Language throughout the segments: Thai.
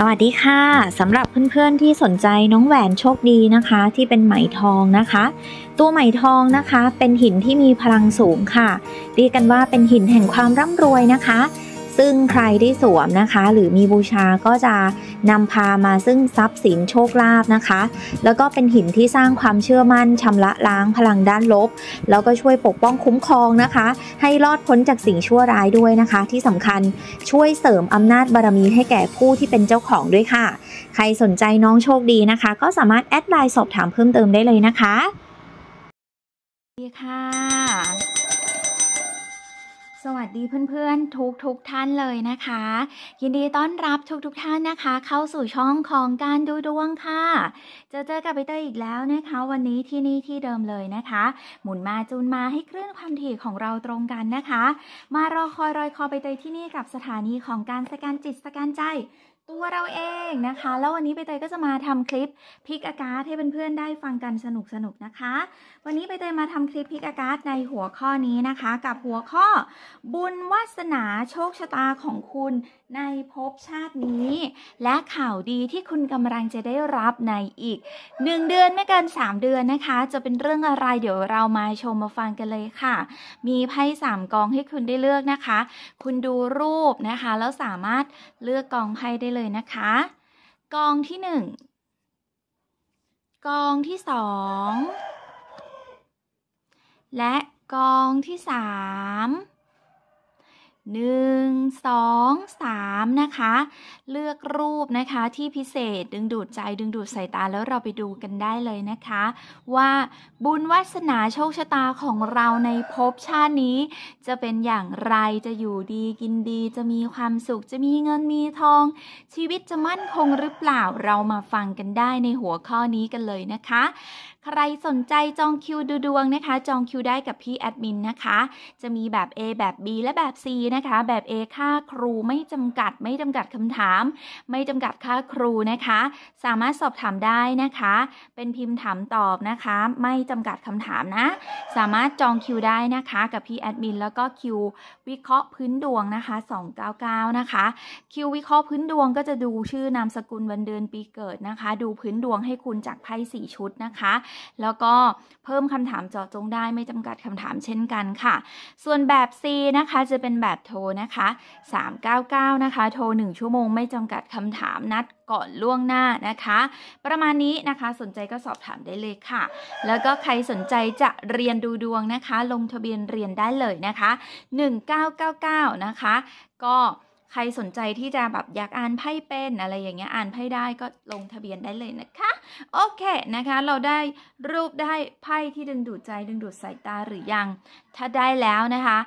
สวัสดีค่ะ สำหรับเพื่อนๆที่สนใจน้องแหวนโชคดีนะคะ ที่เป็นไหมทองนะคะ ตัวไหมทองนะคะ เป็นหินที่มีพลังสูงค่ะเรียกกันว่าเป็นหินแห่งความร่ำรวยนะคะซึ่ง ใครได้สวมนะคะหรือมีบูชาก็จะนำพามาซึ่งทรัพย์สินโชคลาภนะคะ แล้วก็เป็นหินที่สร้างความเชื่อมั่นชำระล้าง พลังด้านลบ แล้วก็ช่วยปกป้องคุ้มครองนะคะ ให้รอดพ้นจากสิ่งชั่วร้ายด้วยนะคะ ที่สำคัญช่วยเสริมอำนาจบารมีให้แก่ผู้ที่เป็นเจ้าของด้วยค่ะ ใครสนใจน้องโชคดีนะคะ ก็สามารถแอดไลน์สอบถามเพิ่มเติมได้เลยนะคะ ดีค่ะวัสดีเพื่อนๆ ทุกทท่านเลยนะคะยินดีต้อนรับทุกทท่านนะคะ เข้าสู่ช่องของการดูดวงค่ะเจอเจอกับไปเตยอีกแล้วนะคะวันนี้ที่นี่ที่เดิมเลยนะคะ หมุนมาจูนมาให้คลื่นความถี่ของเราตรงกันนะคะ มารอคอยรอยคอไปเตยที่นี่กับสถานีของการสแกนจิตสแกนใจ ตัวเราเองนะคะ แล้ววันนี้ไปเตยก็จะมาทำคลิปพิกอากาศให้เพื่อนๆได้ฟังกันสนุกๆนนะคะวันนี้ไปเตยมาทำคลิปพิกอากาศในหัวข้อนี้นะคะ กับหัวข้อบุญวาสนาโชคชะตาของคุณในภพชาตินี้ และข่าวดีที่คุณกำลังจะได้รับในอีก1เดือนไม่เกิน3 เดือนนะคะ จะเป็นเรื่องอะไรเดี๋ยวเรามาชมมาฟังกันเลยค่ะ มีไพ่สามกองให้คุณได้เลือกนะคะ คุณดูรูปนะคะ แล้วสามารถเลือกกองไพ่ได้เลยนะคะ กองที่ 1กองที่ 2และกองที่สามหนึ่งสองสามนะคะ เลือกรูปนะคะที่พิเศษดึงดูดใจดึงดูดสายตา แล้วเราไปดูกันได้เลยนะคะ ว่าบุญวาสนาโชคชะตาของเราในภพชาตินี้ จะเป็นอย่างไรจะอยู่ดีกินดีจะมีความสุขจะมีเงินมีทอง ชีวิตจะมั่นคงหรือเปล่าเรามาฟังกันได้ในหัวข้อนี้กันเลยนะคะใครสนใจจองคิวดูดวงนะคะ จองคิวได้กับพี่แอดมินนะคะ จะมีแบบ A แบบ B และแบบ C นะคะ แบบ A ค่าครูไม่จำกัดไม่จำกัดคำถาม ไม่จำกัดค่าครูนะคะ สามารถสอบถามได้นะคะ เป็นพิมพ์ถามตอบนะคะ ไม่จำกัดคำถามนะ สามารถจองคิวได้นะคะ กับพี่แอดมินแล้วก็คิววิเคราะห์พื้นดวงนะคะ299นะคะคิววิเคราะห์พื้นดวงก็จะดูชื่อนามสกุลวันเดือนปีเกิดนะคะ ดูพื้นดวงให้คุณจากไพ่4ชุดนะคะแล้วก็เพิ่มคำถามเจาะจงได้ไม่จำกัดคำถามเช่นกันค่ะ ส่วนแบบ C นะคะจะเป็นแบบโทรนะคะ399นะคะโทร 1 ชั่วโมงไม่จำกัดคำถามนัดก่อนล่วงหน้านะคะ ประมาณนี้นะคะสนใจก็สอบถามได้เลยค่ะ แล้วก็ใครสนใจจะเรียนดูดวงนะคะ ลงทะเบียนเรียนได้เลยนะคะ1999นะคะก็ใครสนใจที่จะแบบอยากอ่านไพ่เป็นอะไรอย่างเงี้ยอ่านไพ่ได้ก็ลงทะเบียนได้เลยนะคะ โอเคนะคะเราได้รูปได้ไพ่ที่ดึงดูดใจดึงดูดสายตาหรือยัง ถ้าได้แล้วนะคะ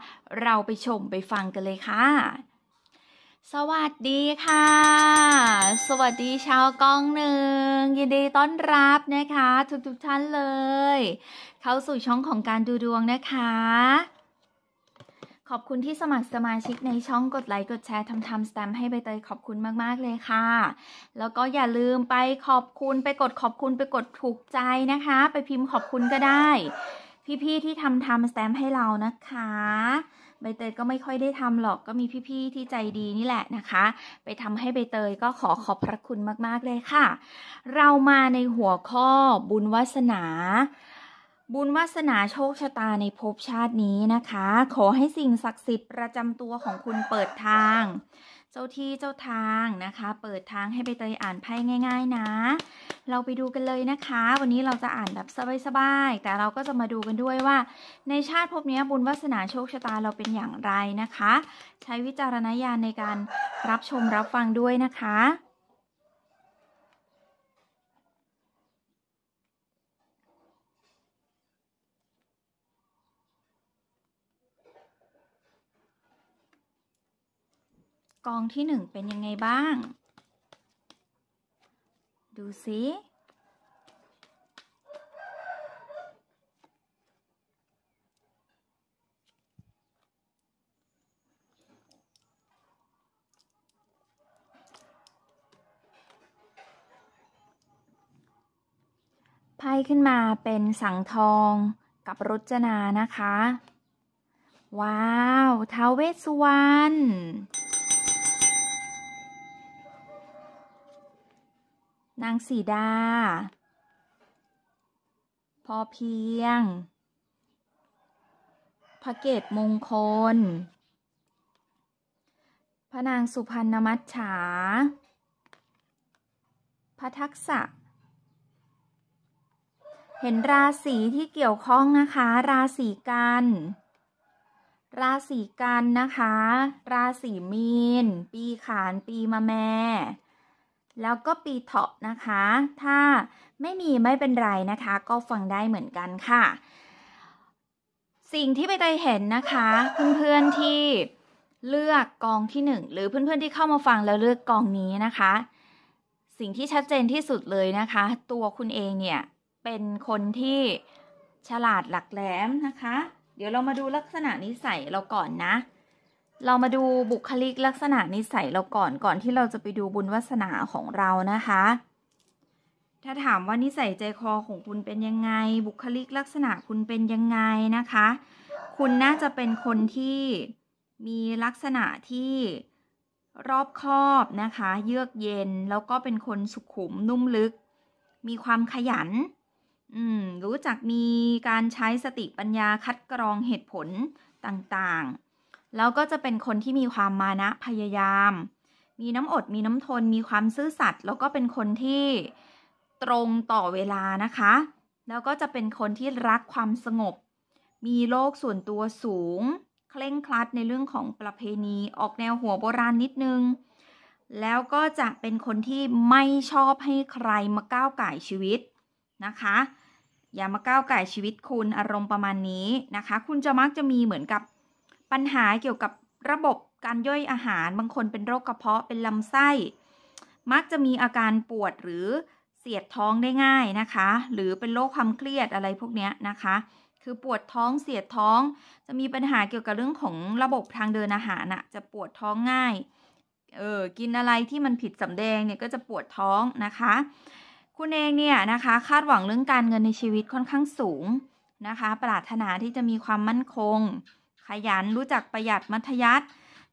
เราไปชมไปฟังกันเลยค่ะ สวัสดีค่ะ สวัสดีชาวกองหนึ่งยินดีต้อนรับนะคะ ทุกๆทท่านเลย เข้าสู่ช่องของการดูดวงนะคะขอบคุณที่สมัครสมาชิกในช่องกดไลค์กดแชร์ทำทำสแตมให้ใบเตยขอบคุณมากๆเลยค่ะ แล้วก็อย่าลืมไปขอบคุณไปกดขอบคุณไปกดถูกใจนะคะ ไปพิมพ์ขอบคุณก็ได้ พี่ ๆ ที่ทำทำสแตมให้เรานะคะใบเตยก็ไม่ค่อยได้ทำหรอกก็มีพี่ๆที่ใจดีนี่แหละนะคะ ไปทำให้ใบเตยก็ขอขอบพระคุณมาก ๆ เลยค่ะ เรามาในหัวข้อบุญวาสนาบุญวาสนาโชคชะตาในภพชาตินี้นะคะ ขอให้สิ่งศักดิ์สิทธิ์ประจำตัวของคุณเปิดทางเจ้าที่เจ้าทางนะคะ เปิดทางให้ไปเตยอ่านไพ่ง่าย ๆ นะ เราไปดูกันเลยนะคะ วันนี้เราจะอ่านแบบสบายๆแต่เราก็จะมาดูกันด้วยว่า ในชาติภพนี้บุญวาสนาโชคชะตาเราเป็นอย่างไรนะคะ ใช้วิจารณญาณในการรับชมรับฟังด้วยนะคะกองที่หนึ่งเป็นยังไงบ้าง ดูสิ ไพ่ขึ้นมาเป็นสังทองกับรุจนานะคะ ว้าวท้าวเวสสุวรรณนางสีดา พอเพียงพระเกตมงคลพระนางสุพรรณมัจฉาพระทักษะ เห็นราศีที่เกี่ยวข้องนะคะ ราศีกัน ราศีกันนะคะ ราศีมีน ปีขานปีมะแม่แล้วก็ปีเถาะนะคะ ถ้าไม่มีไม่เป็นไรนะคะ ก็ฟังได้เหมือนกันค่ะ สิ่งที่ไปไตเห็นนะคะ เพื่อน ๆ ที่เลือกกองที่ 1 หรือเพื่อนๆที่เข้ามาฟังแล้วเลือกกองนี้นะคะ สิ่งที่ชัดเจนที่สุดเลยนะคะ ตัวคุณเองเนี่ยเป็นคนที่ฉลาดหลักแหลมนะคะ เดี๋ยวเรามาดูลักษณะ นิสัยเราก่อนนะเรามาดูบุคลิกลักษณะนิสัยเราก่อนก่อนที่เราจะไปดูบุญวาสนาของเรานะคะ ถ้าถามว่านิสัยใจคอของคุณเป็นยังไงบุคลิกลักษณะคุณเป็นยังไงนะคะ คุณน่าจะเป็นคนที่มีลักษณะที่รอบคอบนะคะ เยือกเย็น แล้วก็เป็นคนสุขุมนุ่มลึก มีความขยันรู้จักมีการใช้สติปัญญาคัดกรองเหตุผลต่างแล้วก็จะเป็นคนที่มีความมานะพยายาม มีน้ำอดมีน้ำทนมีความซื่อสัตย์แล้วก็เป็นคนที่ตรงต่อเวลานะคะ แล้วก็จะเป็นคนที่รักความสงบ มีโลกส่วนตัวสูง เคร่งครัดในเรื่องของประเพณีออกแนวหัวโบราณนิดนึง แล้วก็จะเป็นคนที่ไม่ชอบให้ใครมาก้าวไก่ชีวิตนะคะ อย่ามาก้าวไก่ชีวิตคุณอารมณ์ประมาณนี้นะคะ คุณจะมักจะมีเหมือนกับปัญหาเกี่ยวกับระบบการย่อยอาหารบางคนเป็นโรคกระเพาะเป็นลำไส้ มักจะมีอาการปวดหรือเสียดท้องได้ง่ายนะคะ หรือเป็นโรคความเครียดอะไรพวกนี้นะคะ คือปวดท้องเสียดท้อง จะมีปัญหาเกี่ยวกับเรื่องของระบบทางเดินอาหารนะจะปวดท้องง่าย เออ กินอะไรที่มันผิดสาแดงเนี่ยก็จะปวดท้องนะคะ คุณเองเนี่ยนะคะคาดหวังเรื่องการเงินในชีวิตค่อนข้างสูงนะคะ ปรารถนาที่จะมีความมั่นคงขยันรู้จักประหยัดมัธยัติ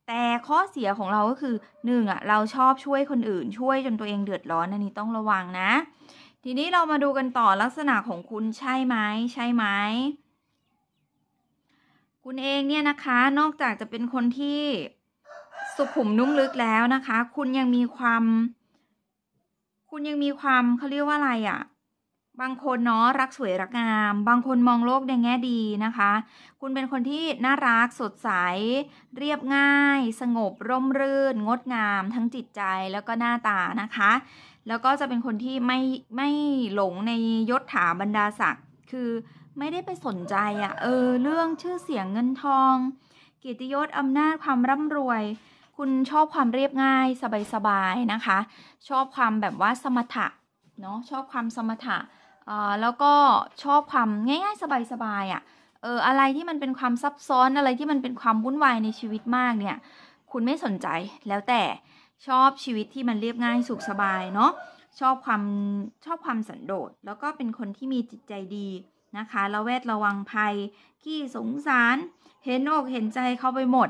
แต่ข้อเสียของเราก็คือหนึ่งอ่ะ เราชอบช่วยคนอื่นช่วยจนตัวเองเดือดร้อนอันนี้ต้องระวังนะ ทีนี้เรามาดูกันต่อลักษณะของคุณใช่ไหมใช่ไหมคุณเองเนี่ยนะคะนอกจากจะเป็นคนที่สุขุมนุ่มลึกแล้วนะคะ คุณยังมีความ คุณยังมีความเขาเรียกว่าอะไรอะ่ะบางคน เนาะรักสวย รักงาม บางคนมองโลกในแง่ดีนะคะ คุณเป็นคนที่น่ารักสดใสเรียบง่าย สงบ ร่มรื่น งดงาม ทั้งจิตใจแล้วก็หน้าตานะคะ แล้วก็จะเป็นคนที่ไม่ ไม่หลงในยศถาบรรดาศักดิ์คือไม่ได้ไปสนใจอะเออเรื่องชื่อเสียงเงินทองเกียรติยศอำนาจความ ร่ำรวย คุณชอบความเรียบง่ายสบายๆนะคะ ชอบความแบบว่าสมถะเนาะชอบความสมถะแล้วก็ชอบความง่าย ๆ สบายๆอ่ะ เอออะไรที่มันเป็นความซับซ้อนอะไรที่มันเป็นความวุ่นวายในชีวิตมากเนี่ย คุณไม่สนใจแล้วแต่ชอบชีวิตที่มันเรียบง่ายสุขสบายเนาะ ชอบความชอบความสันโดษแล้วก็เป็นคนที่มีจิตใจดีนะคะระแวดระวังภัย ขี้สงสาร เห็นอกเห็นใจเขาไปหมด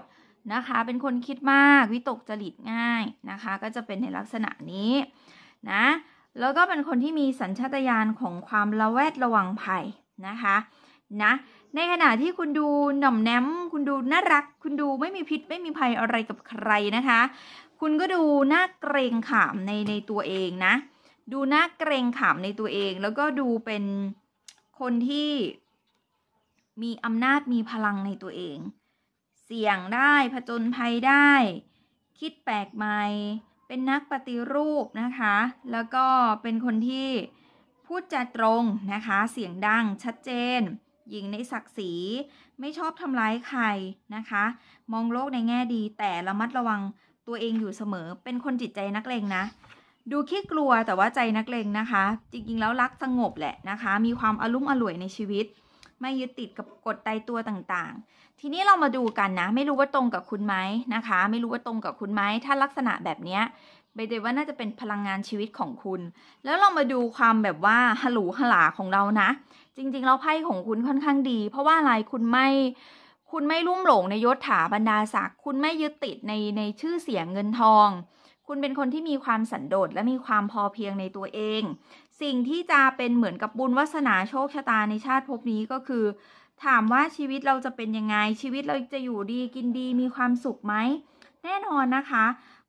นะคะ เป็นคนคิดมาก วิตกจริตง่ายนะคะ ก็จะเป็นในลักษณะนี้นะแล้วก็เป็นคนที่มีสัญชาตญาณของความระแวดระวังภัยนะคะ นะ ในขณะที่คุณดูหน่อมแนมคุณดูน่ารัก คุณดูไม่มีพิษไม่มีภัยอะไรกับใครนะคะ คุณก็ดูน่าเกรงขามในในตัวเองนะ ดูน่าเกรงขามในตัวเอง แล้วก็ดูเป็นคนที่มีอำนาจมีพลังในตัวเอง เสี่ยงได้ ผจญภัยได้ คิดแปลกใหม่เป็นนักปฏิรูปนะคะ แล้วก็เป็นคนที่พูดจาตรงนะคะ เสียงดังชัดเจนหญิงในศักดิ์ศรี ไม่ชอบทำร้ายใครนะคะ มองโลกในแง่ดี แต่ระมัดระวังตัวเองอยู่เสมอ เป็นคนจิตใจนักเลงนะ ดูขี้กลัวแต่ว่าใจนักเลงนะคะ จริงๆ แล้วรักสงบแหละนะคะ มีความอารมุ่มอร่วยในชีวิต ไม่ยึดติดกับกฎตายตัวต่างๆทีนี้เรามาดูกันนะไม่รู้ว่าตรงกับคุณไหมนะคะ ไม่รู้ว่าตรงกับคุณไหม ถ้าลักษณะแบบเนี้ยใบเดว่าน่าจะเป็นพลังงานชีวิตของคุณ แล้วเรามาดูความแบบว่าฮัลโหลฮัลาของเรานะจริงๆแล้วไพ่ของคุณค่อนข้างดี เพราะว่าอะไรคุณไม่ คุณไม่ลุ่มหลงในยศถาบรรดาศักดิ์คุณไม่ยึดติดในในชื่อเสียงเงินทอง คุณเป็นคนที่มีความสันโดษและมีความพอเพียงในตัวเอง สิ่งที่จะเป็นเหมือนกับบุญวาสนาโชคชะตาในชาติภพนี้ก็คือถามว่าชีวิตเราจะเป็นยังไง ชีวิตเราจะอยู่ดีกินดีมีความสุขไหม แน่นอนนะคะ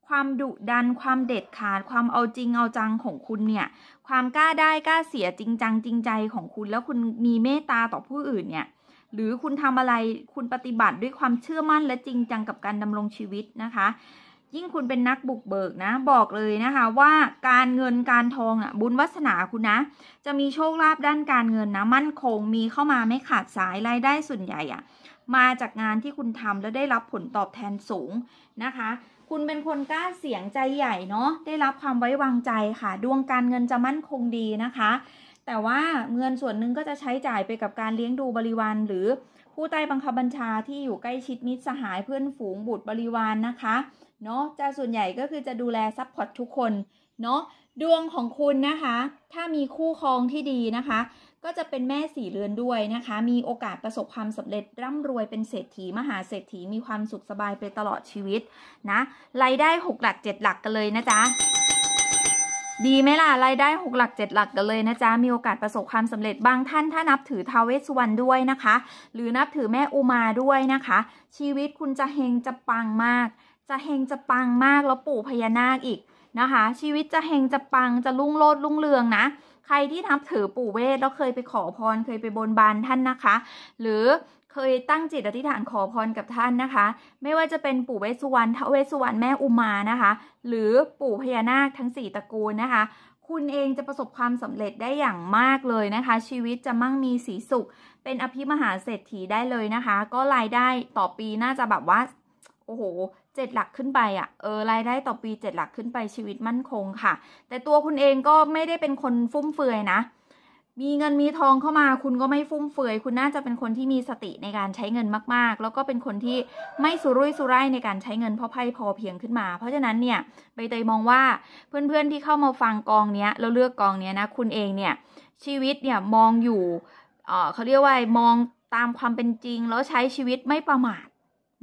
ความดุดันความเด็ดขาดความเอาจริงเอาจังของคุณเนี่ย ความกล้าได้กล้าเสียจริงจังจริงใจของคุณ แล้วคุณมีเมตตาต่อผู้อื่นเนี่ย หรือคุณทำอะไรคุณปฏิบัติด้วยความเชื่อมั่นและจริงจังกับการดำรงชีวิตนะคะยิ่ง คุณ เป็นนักบุกเบิกนะ บอกเลยนะคะว่าการเงินการทอง อ่ะ บุญวัสนาคุณนะจะมีโชคลาภด้านการเงินนะมั่นคงมีเข้ามาไม่ขาดสายรายได้ส่วนใหญ่อ่ะมาจากงานที่คุณทำแล้ว ได้รับผลตอบแทนสูงนะคะ คุณเป็นคนกล้าเสียงใจใหญ่ เนาะได้รับความไว้วางใจค่ะดวงการเงินจะมั่นคงดีนะคะ แต่ว่าเงินส่วนหนึ่งก็จะใช้จ่ายไปกับการเลี้ยงดูบริวารหรือผู้ใต้บังคับบัญชาที่อยู่ใกล้ชิดมิตรสหายเพื่อนฝูงบุตรบริวารนนะคะเนาะจะส่วนใหญ่ก็คือจะดูแล ซัพพอร์ตทุกคนเนาะดวงของคุณนะคะ ถ้ามีคู่ครองที่ดีนะคะ ก็จะเป็นแม่สี่เรือนด้วยนะคะ มีโอกาสประสบความสำเร็จร่ำรวยเป็นเศรษฐีมหาเศรษฐีมีความสุขสบายไปตลอดชีวิตนะรายได้ 6 หลัก7 หลักกันเลยนะจ๊ะดีไหมล่ะรายได้6หลัก7 หลักกันเลยนะจ๊ะมีโอกาสประสบความสำเร็จ บางท่านถ้านับถือทาวเวสวรรณด้วยนะคะ หรือนับถือแม่อุมาด้วยนะคะ ชีวิตคุณจะเฮงจะปังมากจะเฮงจะปังมากแล้วปู่พญานาคอีกนะคะ ชีวิตจะเฮงจะปังจะรุ่งโรจน์รุ่งเรืองนะใครที่ทำถือปู่เวทแล้วเคยไปขอพร เคยไปบนบานท่านนะคะ หรือเคยตั้งจิตอธิษฐานขอพรกับท่านนะคะ ไม่ว่าจะเป็นปู่เวสสุวรรณทเวสสุวรรณแม่อุมานะคะ หรือปู่พญานาคทั้งสี่ตระกูลนะคะ คุณเองจะประสบความสำเร็จได้อย่างมากเลยนะคะ ชีวิตจะมั่งมีสีสุขเป็นอภิมหาเศรษฐีได้เลยนะคะ ก็รายได้ต่อปีน่าจะแบบว่า โอ้โห7หลักขึ้นไปอะ่ะ เออรายได้ต่อปี 7 หลักขึ้นไปชีวิตมั่นคงค่ะ แต่ตัวคุณเองก็ไม่ได้เป็นคนฟุ่มเฟือยนะ มีเงินมีทองเข้ามา คุณก็ไม่ฟุ่มเฟือย คุณน่าจะเป็นคนที่มีสติในการใช้เงินมาก ๆ แล้วก็เป็นคนที่ไม่สุรุ่ยสุร่ายในการใช้เงินเพราะไพ่พอเพียงขึ้นมา เพราะฉะนั้นเนี่ยใบเตยมองว่าเพื่อนๆที่เข้ามาฟังกองเนี้ยแล้วเลือกกองเนี้ยนะคุณเองเนี่ยชีวิตเนี่ยมองอยู่ เออเขาเรียกว่ามองตามความเป็นจริง แล้วใช้ชีวิตไม่ประมาท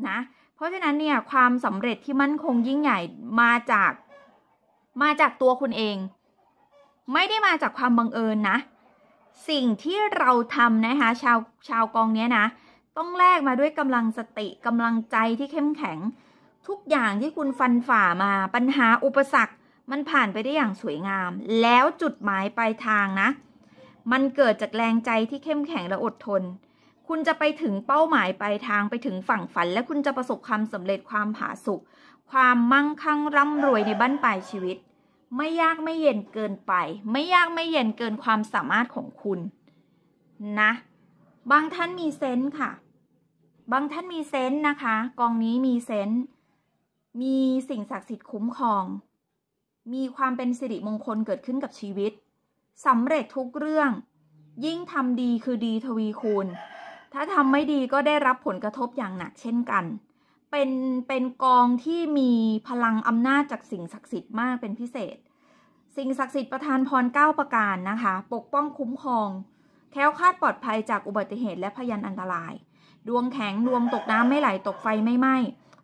นะเพราะฉะนั้นเนี่ยความสำเร็จที่มั่นคงยิ่งใหญ่มาจากมาจากตัวคุณเอง ไม่ได้มาจากความบังเอิญนะ สิ่งที่เราทำนะคะชาวชาวกองเนี้ยนะต้องแลกมาด้วยกำลังสติกำลังใจที่เข้มแข็ง ทุกอย่างที่คุณฟันฝ่ามาปัญหาอุปสรรค มันผ่านไปได้อย่างสวยงาม แล้วจุดหมายปลายทางนะ มันเกิดจากแรงใจที่เข้มแข็งและอดทนคุณจะไปถึงเป้าหมายปลายทางไปถึงฝั่งฝัน และคุณจะประสบความสำเร็จความผาสุกความมั่งคั่งร่ำรวยในบั้นปลายชีวิต ไม่ยากไม่เย็นเกินไป ไม่ยากไม่เย็นเกินความสามารถของคุณ นะ บางท่านมีเซนต์ค่ะ บางท่านมีเซนต์นะคะ กองนี้มีเซนต์มีสิ่งศักดิ์สิทธิ์คุ้มครอง มีความเป็นสิริมงคลเกิดขึ้นกับชีวิตสำเร็จทุกเรื่อง ยิ่งทำดีคือดีทวีคูณถ้าทำไม่ดีก็ได้รับผลกระทบอย่างหนัก เช่นกัน เป็นเป็นกองที่มีพลังอำนาจจากสิ่งศักดิ์สิทธิ์มากเป็นพิเศษ สิ่งศักดิ์สิทธิ์ประทานพรเก้าประการนะคะ ปกป้องคุ้มครอง แค้วคาดปลอดภัยจากอุบัติเหตุและพยันอันตราย ดวงแข็งดวงตกน้ำไม่ไหลตกไฟไม่ไหม้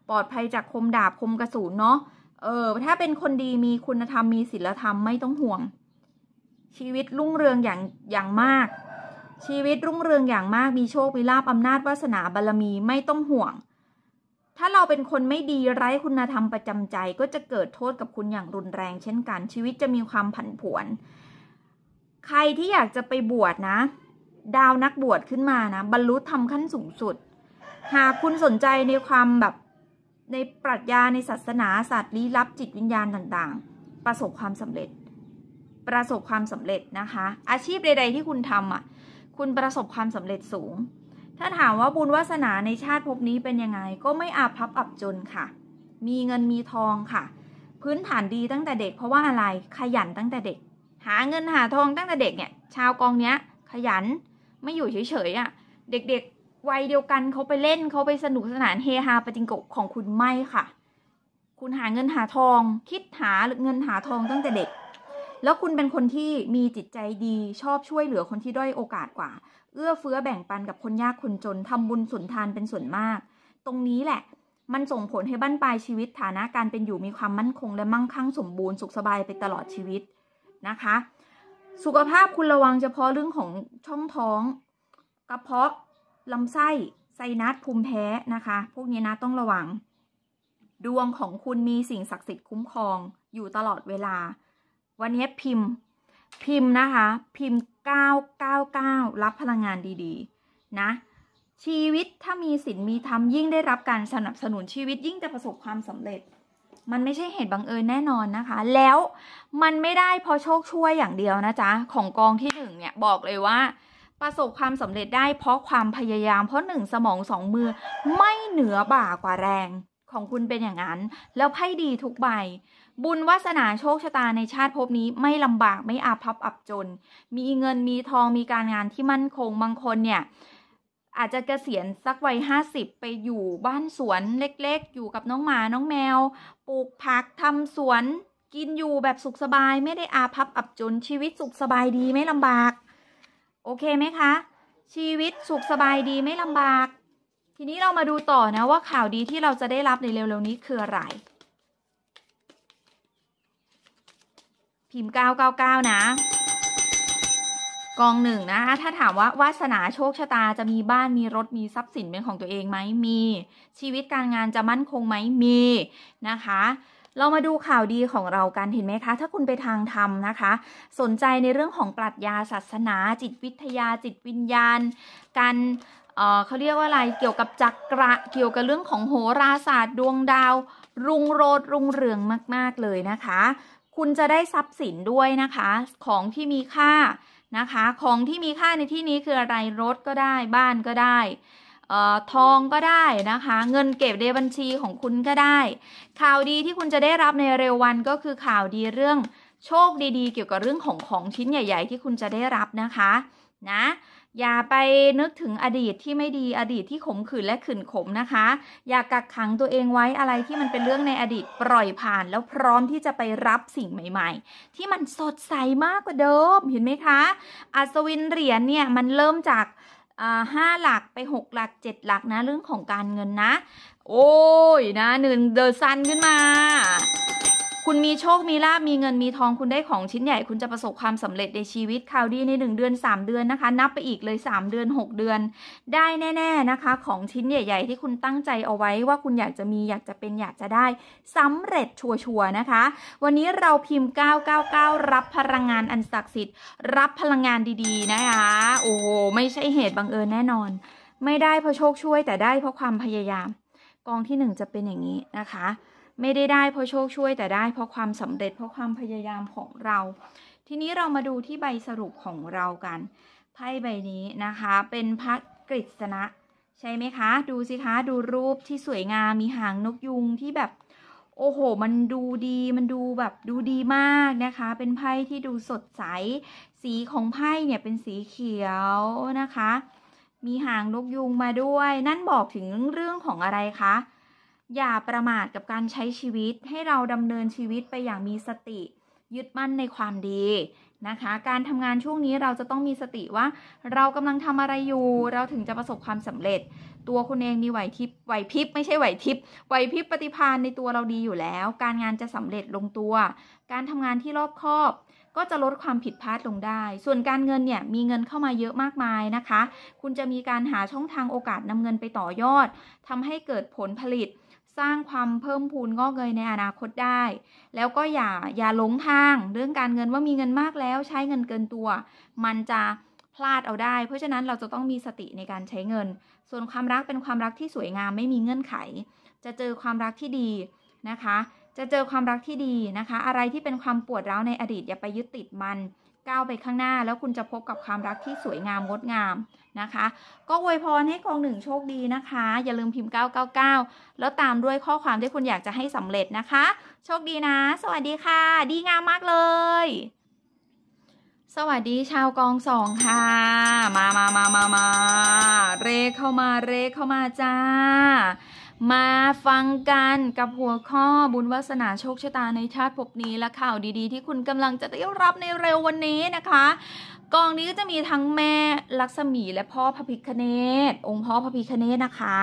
ปลอดภัยจากคมดาบคมกระสุนเนาะ เออถ้าเป็นคนดีมีคุณธรรมมีศีลธรรมไม่ต้องห่วง ชีวิตรุ่งเรืองอย่างอย่างมากชีวิตรุ่งเรืองอย่างมากมีโชค มีลาบอำนาจ วาสนา บารมี ไม่ต้องห่วง ถ้าเราเป็นคนไม่ดีไร้คุณธรรมประจำใจก็จะเกิดโทษกับคุณอย่างรุนแรงเช่นกัน ชีวิตจะมีความผันผวน ใครที่อยากจะไปบวชนะ ดาวนักบวชขึ้นมานะบรรลุธรรมขั้นสูงสุด หากคุณสนใจในความแบบในปรัชญาในศาสนาศาสตร์ลี้ลับจิตวิญญาณต่าง ๆ ประสบความสำเร็จ ประสบความสำเร็จนะคะ อาชีพใดๆที่คุณทำอ่ะคุณประสบความสำเร็จสูง ถ้าถามว่าบุญวาสนาในชาติภพนี้เป็นยังไง ก็ไม่อาภัพอับจนค่ะ มีเงินมีทองค่ะ พื้นฐานดีตั้งแต่เด็ก เพราะว่าอะไร ขยันตั้งแต่เด็ก หาเงินหาทองตั้งแต่เด็กเนี่ย ชาวกองเนี้ย ขยัน ไม่อยู่เฉยๆอะ่ะ เด็กๆวัยเดียวกันเขาไปเล่นเขาไปสนุกสนานเฮฮาปจิงโกของคุณไม่ค่ะ คุณหาเงินหาทอง คิดหาหรือเงินหาทองตั้งแต่เด็กแล้วคุณเป็นคนที่มีจิตใจดีชอบช่วยเหลือคนที่ด้อยโอกาสกว่า เอื้อเฟื้อแบ่งปันกับคนยากคนจนทำบุญสุนทานเป็นส่วนมาก ตรงนี้แหละมันส่งผลให้บ้านปลายชีวิต ฐานะการเป็นอยู่มีความมั่นคงและมั่งคั่งสมบูรณ์ สุขสบายไปตลอดชีวิตนะคะ สุขภาพคุณระวังเฉพาะเรื่องของช่องท้องกระเพาะลำไส้ไซนัสภูมิแพ้นะคะ พวกนี้นะต้องระวังดวงของคุณมีสิ่งศักดิ์สิทธิ์คุ้มครองอยู่ตลอดเวลาวันนี้พิมพิมนะคะพิมพ์999 รับพลังงานดีๆนะชีวิตถ้ามีสินมีธรรมยิ่งได้รับการสนับสนุนชีวิตยิ่งจะประสบความสำเร็จ มันไม่ใช่เหตุบังเอิญแน่นอนนะคะ แล้วมันไม่ได้เพราะโชคช่วยอย่างเดียวนะจ๊ะของกองที่หนึ่งเนี่ยบอกเลยว่า ประสบความสำเร็จได้เพราะความพยายาม เพราะหนึ่งสมองสองมือไม่เหนือบ่ากว่าแรงของคุณเป็นอย่างนั้น แล้วไพ่ดีทุกใบ บุญวาสนาโชคชะตาในชาติภพนี้ไม่ลำบากไม่อาภัพอับจน มีเงินมีทองมีการงานที่มั่นคงบางคนเนี่ย อาจจะเกษียณสักวัยห้าสิบไปอยู่บ้านสวนเล็กๆ อยู่กับน้องหมาน้องแมว ปลูกผักทำสวน กินอยู่แบบสุขสบายไม่ได้อาภัพอับจน ชีวิตสุขสบายดีไม่ลำบาก โอเคไหมคะชีวิตสุขสบายดีไม่ลำบากทีนี้เรามาดูต่อนะว่าข่าวดีที่เราจะได้รับในเร็วๆนี้คืออะไรพิมพ์ 999นะกองหนึ่งนะถ้าถามว่าวาสนาโชคชะตาจะมีบ้านมีรถมีทรัพย์สินเป็นของตัวเองไหมมี ชีวิตการงานจะมั่นคงไหมมีนะคะ เรามาดูข่าวดีของเรากันเห็นไหมคะ ถ้าคุณไปทางธรรมนะคะ สนใจในเรื่องของปรัชญาศาสนาจิตวิทยาจิตวิญญาณการเขาเรียกว่าอะไรเกี่ยวกับจักระเกี่ยวกับเรื่องของโหราศาสตร์ดวงดาว รุงโรดรุงเรืองมาก ๆเลยนะคะ คุณจะได้ทรัพย์สินด้วยนะคะ ของที่มีค่านะคะ ของที่มีค่าในที่นี้คืออะไรรถก็ได้ บ้านก็ได้ออทองก็ได้นะคะ เงินเก็บในบัญชีของคุณก็ได้ ข่าวดีที่คุณจะได้รับในเร็ววันก็คือข่าวดีเรื่อง โชคดีๆ เกี่ยวกับเรื่องของของชิ้นใหญ่ ๆ ที่คุณจะได้รับนะคะนะอย่าไปนึกถึงอดีตที่ไม่ดีอดีตที่ขมขื่นและขื่นขมนะคะ อย่ากักขังตัวเองไว้อะไรที่มันเป็นเรื่องในอดีตปล่อยผ่านแล้วพร้อมที่จะไปรับสิ่งใหม่ๆ ที่มันสดใสมากกว่าเดิมเห็นไหมคะ อัศวินเหรียญเนี่ยมันเริ่มจากห้าหลักไปหกหลักเจ็ดหลักนะเรื่องของการเงินนะ โอ้ยนะหนึ่งเดอซันขึ้นมาคุณมีโชค มีลาบ มีเงิน มีทอง คุณได้ของชิ้นใหญ่ คุณจะประสบความสำเร็จในชีวิตข่าวดีใน 1 เดือน 3 เดือนนะคะ นับไปอีกเลย 3 เดือน 6 เดือน ได้แน่ ๆนะคะ ของชิ้นใหญ่ ๆ ที่คุณตั้งใจเอาไว้ว่าคุณอยากจะมี อยากจะเป็น อยากจะได้สำเร็จชัวร์ๆนะคะ วันนี้เราพิมพ์ 999 รับพลังงานอันศักดิ์สิทธิ์ รับพลังงานดี ๆ นะคะ โอ้โห ไม่ใช่เหตุบังเอิญแน่นอน ไม่ได้เพราะโชคช่วยแต่ได้เพราะความพยายาม กองที่1จะเป็นอย่างนี้นะคะไม่ได้ได้เพราะโชคช่วยแต่ได้ เพราะความสำเร็จเพราะความพยายามของเรา ทีนี้เรามาดูที่ใบสรุปของเรากัน ไพ่ใบนี้นะคะ เป็นพระกฤษณะ ใช่ไหมคะ ดูสิคะ ดูรูปที่สวยงามมีหางนกยุงที่แบบ โอ้โห มันดูดี มันดูแบบดูดีมากนะคะ เป็นไพ่ที่ดูสดใส สีของไพ่เนี่ยเป็นสีเขียวนะคะ มีหางนกยุงมาด้วย นั่นบอกถึงเรื่องของอะไรคะอย่าประมาทกับการใช้ชีวิตให้เราดำเนินชีวิตไปอย่างมีสติ ยึดมั่นในความดีนะคะ การทำงานช่วงนี้เราจะต้องมีสติว่า เรากำลังทำอะไรอยู่เราถึงจะประสบความสำเร็จ ตัวคุณเองมีไหวทิพไหวพริบไม่ใช่ไหวทิพไหวพริบปฏิพานในตัวเราดีอยู่แล้ว การงานจะสำเร็จลงตัว การทำงานที่รอบคอบ ก็จะลดความผิดพลาดลงได้ ส่วนการเงินเนี่ยมีเงินเข้ามาเยอะมากมายนะคะ คุณจะมีการหาช่องทางโอกาสนำเงินไปต่อยอดทำให้เกิดผลผลิตสร้างความเพิ่มพูนงอกเงยในอนาคตได้ แล้วก็อย่าอย่าหลงทางเรื่องการเงินว่ามีเงินมากแล้วใช้เงินเกินตัว มันจะพลาดเอาได้ เพราะฉะนั้นเราจะต้องมีสติในการใช้เงิน ส่วนความรักเป็นความรักที่สวยงามไม่มีเงื่อนไข จะเจอความรักที่ดีนะคะ จะเจอความรักที่ดีนะคะ อะไรที่เป็นความปวดร้าวในอดีตอย่าไปยึดติดมันก้าวไปข้างหน้าแล้วคุณจะพบกับความรักที่สวยงามงดงามนะคะ ก็อวยพรให้กองหนึ่งโชคดีนะคะอย่าลืมพิมพ์ 999แล้วตามด้วยข้อความที่คุณอยากจะให้สำเร็จนะคะ โชคดีนะ สวัสดีค่ะ ดีงามมากเลย สวัสดีชาวกองสองค่ะ มามามามามาเรเข้ามาเรเข้ามาจ้ามาฟังกันกับหัวข้อบุญวาสนาโชคชะตาในชาติภพนี้และข่าวดีๆที่คุณกำลังจะได้รับในเร็ววันนี้นะคะ กองนี้ก็จะมีทั้งแม่ลักษมีและพ่อพระพิคเนตองค์พ่อพระพิคเนตนะคะ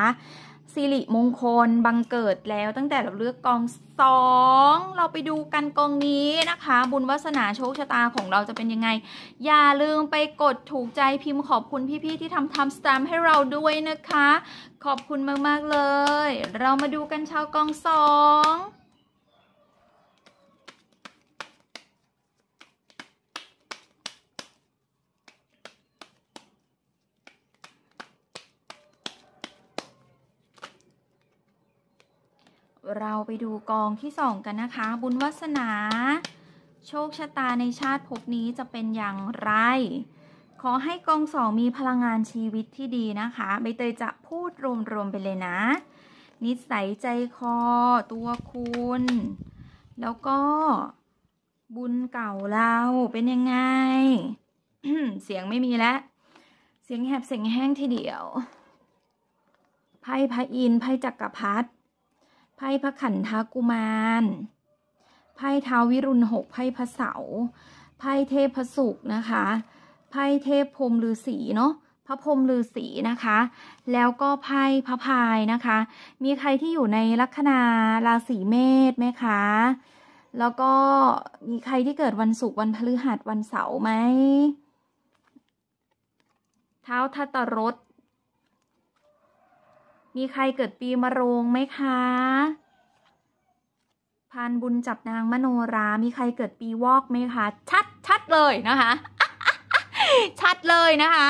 สิริมงคลบังเกิดแล้วตั้งแต่เราเลือกกอง2 เราไปดูกันกองนี้นะคะ บุญวาสนาโชคชะตาของเราจะเป็นยังไง อย่าลืมไปกดถูกใจพิมพ์ขอบคุณพี่ๆที่ทำทำสแตมให้เราด้วยนะคะ ขอบคุณมากๆเลย เรามาดูกันชาวกองสองเราไปดูกองที่สองกันนะคะ บุญวัสนา โชคชะตาในชาติภพนี้จะเป็นอย่างไร ขอให้กองสองมีพลังงานชีวิตที่ดีนะคะใบเตยจะพูดรวมๆ ไปเลยนะ นิสัยใจคอตัวคุณ แล้วก็บุญเก่าเราเป็นยังไง เสียงไม่มีแล้วเสียงแหบเสียงแห้งทีเดียวไพ่พระอินไพ่จักรพรรดิไพ่พระขันทากุมาร ไพ่ท้าวิรุณหก ไพ่พระเสา ไพ่เทพสุกนะคะ ไพ่เทพพรมฤาษีเนาะ พระพรมฤาษีนะคะ แล้วก็ไพ่พระพายนะคะ มีใครที่อยู่ในลัคนาราศีเมษไหมคะ แล้วก็มีใครที่เกิดวันศุกร์วันพฤหัสวันเสาร์ไหมเท้าทัตรรถมีใครเกิดปีมะโรงไหมคะพานบุญจับนางมโนรา มีใครเกิดปีวอกไหมคะ ชัดชัดเลยนะคะ ชัดเลยนะคะ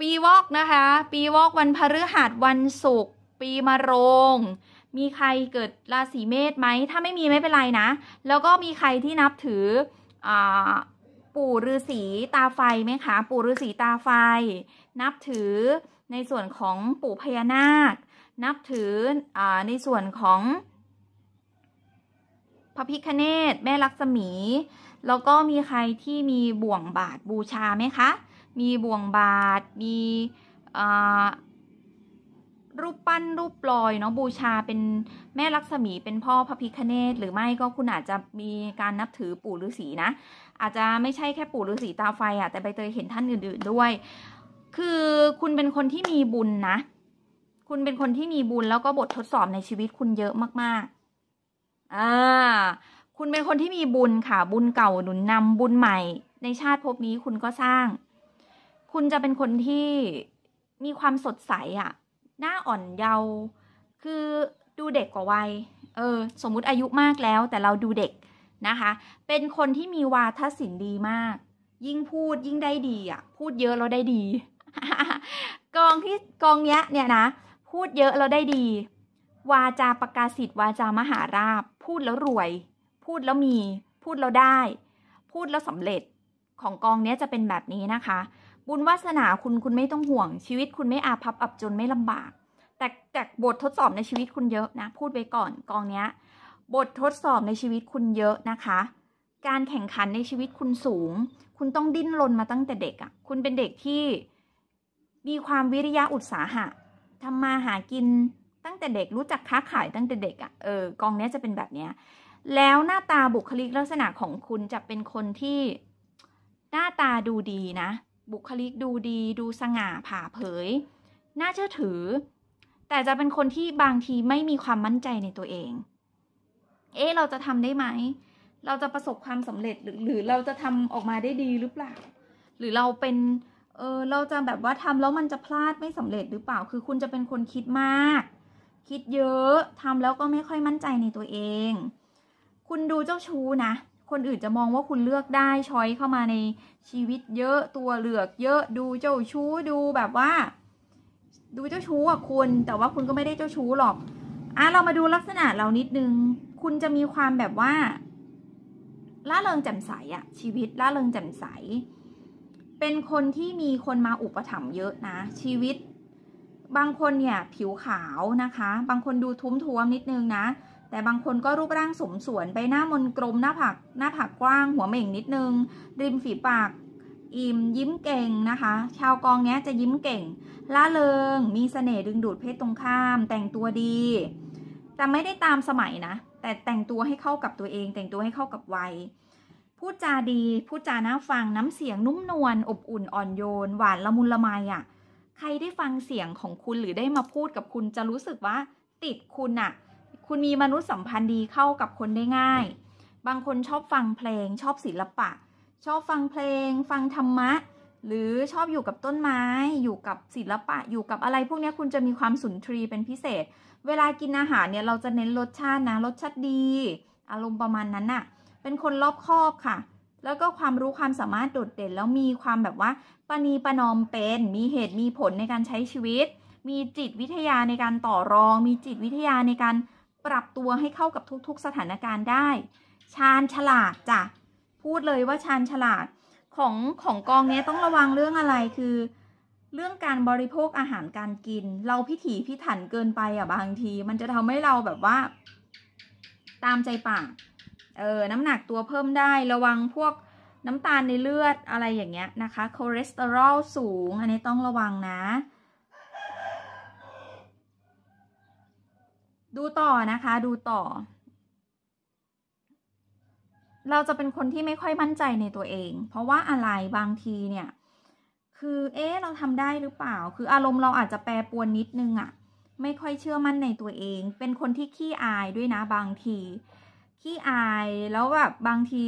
ปีวอกนะคะ ปีวอกวันพฤหัสวันศุกร์ ปีมะโรง มีใครเกิดราศีเมษไหม ถ้าไม่มีไม่เป็นไรนะ แล้วก็มีใครที่นับถืออ่าปู่ฤาษีตาไฟไหมคะ ปู่ฤาษีตาไฟ นับถือในส่วนของปู่พญานาคนับถืออในส่วนของพระพิคเนตแม่ลักษมีแล้วก็มีใครที่มีบ่วงบาทบูชาไหมคะ มีบ่วงบาทมีรูปปั้นรูปลอย เนาะบูชาเป็นแม่ลักษมีเป็นพ่อพระพิคเนตหรือไม่ก็คุณอาจจะมีการนับถือปู่ฤาษีนะ อาจจะไม่ใช่แค่ปู่ฤาษีตาไฟอะแต่ใบเตยเห็นท่านอื่น ๆ ด้วย คือคุณเป็นคนที่มีบุญนะคุณเป็นคนที่มีบุญแล้วก็บททดสอบในชีวิตคุณเยอะมาก ๆอ่า คุณเป็นคนที่มีบุญค่ะ บุญเก่าหนุนนำบุญใหม่ ในชาติภพนี้คุณก็สร้าง คุณจะเป็นคนที่มีความสดใสอะ่ะ หน้าอ่อนเยาว์ คือดูเด็กกว่าวัย เออ สมมุติอายุมากแล้วแต่เราดูเด็กนะคะ เป็นคนที่มีวาทศิลป์ดีมาก ยิ่งพูดยิ่งได้ดีอะ่ะ พูดเยอะเราได้ดีกองที่กองเนี้ย เนี่ยนะพูดเยอะแล้วได้ดี วาจาประกาศสิทธิ์วาจามหาราบ พูดแล้วรวย พูดแล้วมี พูดแล้วได้ พูดแล้วสำเร็จของกองเนี้ยจะเป็นแบบนี้นะคะ บุญวาสนาคุณคุณไม่ต้องห่วง ชีวิตคุณไม่อาภัพอับจนไม่ลำบาก แต่แต่บททดสอบในชีวิตคุณเยอะนะ พูดไว้ก่อนกองเนี้ย บททดสอบในชีวิตคุณเยอะนะคะ การแข่งขันในชีวิตคุณสูง คุณต้องดิ้นรนมาตั้งแต่เด็กอะ่ะคุณเป็นเด็กที่มีความวิริยะอุตสาหะทำมาหากินตั้งแต่เด็กรู้จักค้าขาย ตั้งแต่เด็กอะ่ะเออกองเนี้ยจะเป็นแบบเนี้ย แล้วหน้าตาบุคลิกลักษณะของคุณจะเป็นคนที่หน้าตาดูดีนะ บุคลิกดูดีดูสง่าผ่าเผย น่าเชื่อถือ แต่จะเป็นคนที่บางทีไม่มีความมั่นใจในตัวเอง เอ๊ะเราจะทำได้ไหม เราจะประสบความสำเร็จหรือหรือเราจะทำออกมาได้ดีหรือเปล่า หรือเราเป็นเออเราจะแบบว่าทำแล้วมันจะพลาดไม่สำเร็จหรือเปล่าคือคุณจะเป็นคนคิดมาก คิดเยอะทำแล้วก็ไม่ค่อยมั่นใจในตัวเอง คุณดูเจ้าชู้นะคนอื่นจะมองว่าคุณเลือกได้ช้อยเข้ามาในชีวิตเยอะตัวเลือกเยอะดูเจ้าชู้ดูแบบว่า ดูเจ้าชู้อ่ะคุณ แต่ว่าคุณก็ไม่ได้เจ้าชู้หรอกอ่ะเรามาดูลักษณะเรานิดนึง คุณจะมีความแบบว่าล่าเริงแจ่มใสอะชีวิตล่าเริงแจ่มใสเป็นคนที่มีคนมาอุปถัมภ์เยอะนะ ชีวิต บางคนเนี่ยผิวขาวนะคะ บางคนดูทุ้มท้วมนิดนึงนะ แต่บางคนก็รูปร่างสมส่วนใบหน้ามนกลม หน้าผัก หน้าผักกว้างหัวเม่งนิดนึงริมฝีปากอิ่มยิ้มเก่งนะคะ ชาวกองเนี้ยจะยิ้มเก่งล่าเริงมีสเสน่ห์ดึงดูดเพศตรงข้ามแต่งตัวดี แต่ไม่ได้ตามสมัยนะ แต่แต่งตัวให้เข้ากับตัวเอง แต่งตัวให้เข้ากับวัยพูดจาดี พูดจาน่าฟังน้ำเสียงนุ่มนวลอบอุ่นอ่อนโยน หวานละมุนละไมอะ่ะใครได้ฟังเสียงของคุณหรือได้มาพูดกับคุณจะรู้สึกว่าติดคุณอะ่ะ คุณมีมนุษยสัมพันธ์ดีเข้ากับคนได้ง่าย บางคนชอบฟังเพลง ชอบศิลปะ ชอบฟังเพลง ฟังธรรมะ หรือชอบอยู่กับต้นไม้อยู่กับศิลปะอยู่กับอะไร พวกนี้คุณจะมีความสุนทรีเป็นพิเศษ เวลากินอาหารเนี่ยเราจะเน้นรสชาตินะ รสชาติดี อารมณ์ประมาณนั้นอะ่ะเป็นคนรอบคอบค่ะ แล้วก็ความรู้ความสามารถโดดเด่น แล้วมีความแบบว่าปณีปนอมเป็น มีเหตุมีผลในการใช้ชีวิต มีจิตวิทยาในการต่อรอง มีจิตวิทยาในการปรับตัวให้เข้ากับทุกๆสถานการณ์ได้ ชาญฉลาดจ้ะ พูดเลยว่าชาญฉลาดของของกองนี้ต้องระวังเรื่องอะไรคือ เรื่องการบริโภคอาหารการกิน เราพิถีพิถันเกินไปอ่ะบางทีมันจะทำให้เราแบบว่าตามใจปากเออ น้ำหนักตัวเพิ่มได้ระวังพวกน้ำตาลในเลือดอะไรอย่างเงี้ยนะคะคอเลสเตอรอลสูงอันนี้ต้องระวังนะดูต่อนะคะดูต่อ เราจะเป็นคนที่ไม่ค่อยมั่นใจในตัวเอง เพราะว่าอะไรบางทีเนี่ย คือเอ๊ะเราทำได้หรือเปล่า คืออารมณ์เราอาจจะแปรปวนนิดนึงอะไม่ค่อยเชื่อมั่นในตัวเอง เป็นคนที่ขี้อายด้วยนะบางทีขี้อายแล้วแบบบางที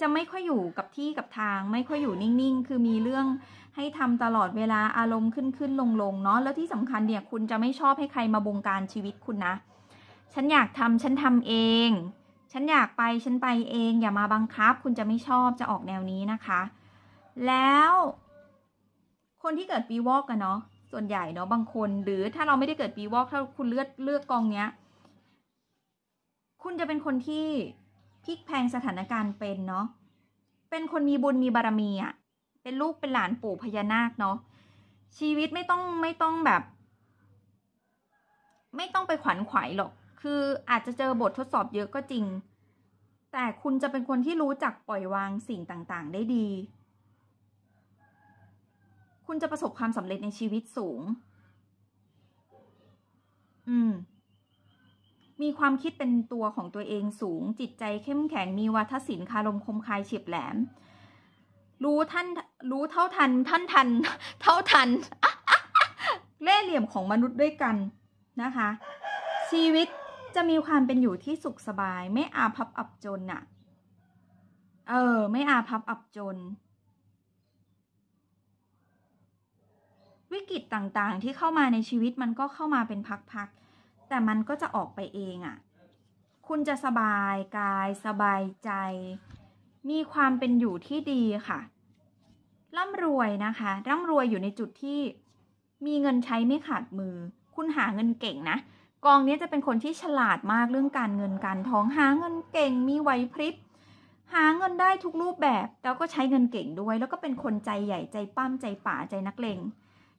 จะไม่ค่อยอยู่กับที่กับทาง ไม่ค่อยอยู่นิ่งๆ คือมีเรื่องให้ทำตลอดเวลาอารมณ์ขึ้นขึ้นลงลงเนาะแล้วที่สำคัญเนี่ยคุณจะไม่ชอบให้ใครมาบงการชีวิตคุณนะ ฉันอยากทำฉันทำเอง ฉันอยากไป ฉันไปเอง อย่ามาบังคับคุณจะไม่ชอบจะออกแนวนี้นะคะ แล้ว คนที่เกิดปีวอกกันเนาะส่วนใหญ่เนาะบางคน หรือถ้าเราไม่ได้เกิดปีวอกถ้าคุณเลือกเลือกกองเนี้ยคุณจะเป็นคนที่พลิกแพงสถานการณ์เป็นเนาะ เป็นคนมีบุญมีบารมีอะ่ะ เป็นลูกเป็นหลานปู่พญานาคเนาะ ชีวิตไม่ต้องไม่ต้องแบบ ไม่ต้องไปขวัญขวายหรอก คืออาจจะเจอบททดสอบเยอะก็จริง แต่คุณจะเป็นคนที่รู้จักปล่อยวางสิ่งต่าง ๆ ได้ดี คุณจะประสบความสำเร็จในชีวิตสูง อืมมีความคิดเป็นตัวของตัวเองสูง จิตใจเข้มแข็งมีวัฒศิลป์คารมคมคายเฉียบแหลม รู้ท่าน รู้เท่าทัน ท่านทัน เท่าทันเล่เหลี่ยมของมนุษย์ด้วยกันนะคะ ชีวิตจะมีความเป็นอยู่ที่สุขสบาย ไม่อาภัพอับจนน่ะ เออ ไม่อาภัพอับจน วิกฤตต่างๆที่เข้ามาในชีวิตมันก็เข้ามาเป็นพักๆแต่มันก็จะออกไปเองอะ่ะ คุณจะสบายกายสบายใจ มีความเป็นอยู่ที่ดีค่ะ ร่ำรวยนะคะ ร่ำรวยอยู่ในจุดที่มีเงินใช้ไม่ขาดมือ คุณหาเงินเก่งนะกองนี้จะเป็นคนที่ฉลาดมากเรื่องการเงินการท้องหาเงินเก่งมีไหวพริบ หาเงินได้ทุกรูปแบบแล้วก็ใช้เงินเก่งด้วย แล้วก็เป็นคนใจใหญ่ใจปั้มใจป่าใจนักเลง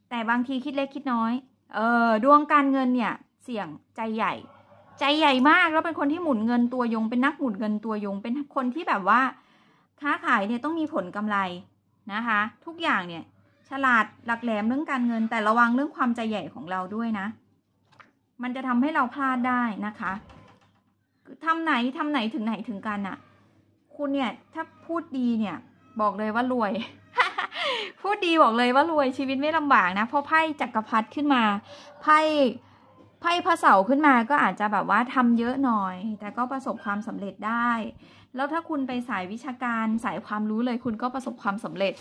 แต่บางทีคิดเล็กคิดน้อย เออดวงการเงินเนี่ยเสี่ยงใจใหญ่ ใจใหญ่มากแล้วเป็นคนที่หมุนเงินตัวยง เป็นนักหมุนเงินตัวยง เป็นคนที่แบบว่า ค้าขายเนี่ยต้องมีผลกำไรนะคะ ทุกอย่างเนี่ยฉลาดหลักแหลมเรื่องการเงินแต่ระวังเรื่องความใจใหญ่ของเราด้วยนะ มันจะทำให้เราพลาดได้นะคะทำไหนทำไหนถึงไหนถึงกันน่ะคุณเนี่ย ถ้าพูดดีเนี่ยบอกเลยว่ารวย พูดดีบอกเลยว่ารวยชีวิตไม่ลำบากนะเพราะไพ่จักกรพรรดิขึ้นมา ไพ่ไพ่พระเสาขึ้นมาก็อาจจะแบบว่าทำเยอะหน่อย แต่ก็ประสบความสำเร็จได้ แล้วถ้าคุณไปสายวิชาการสายความรู้เลยคุณก็ประสบความสำเร็จ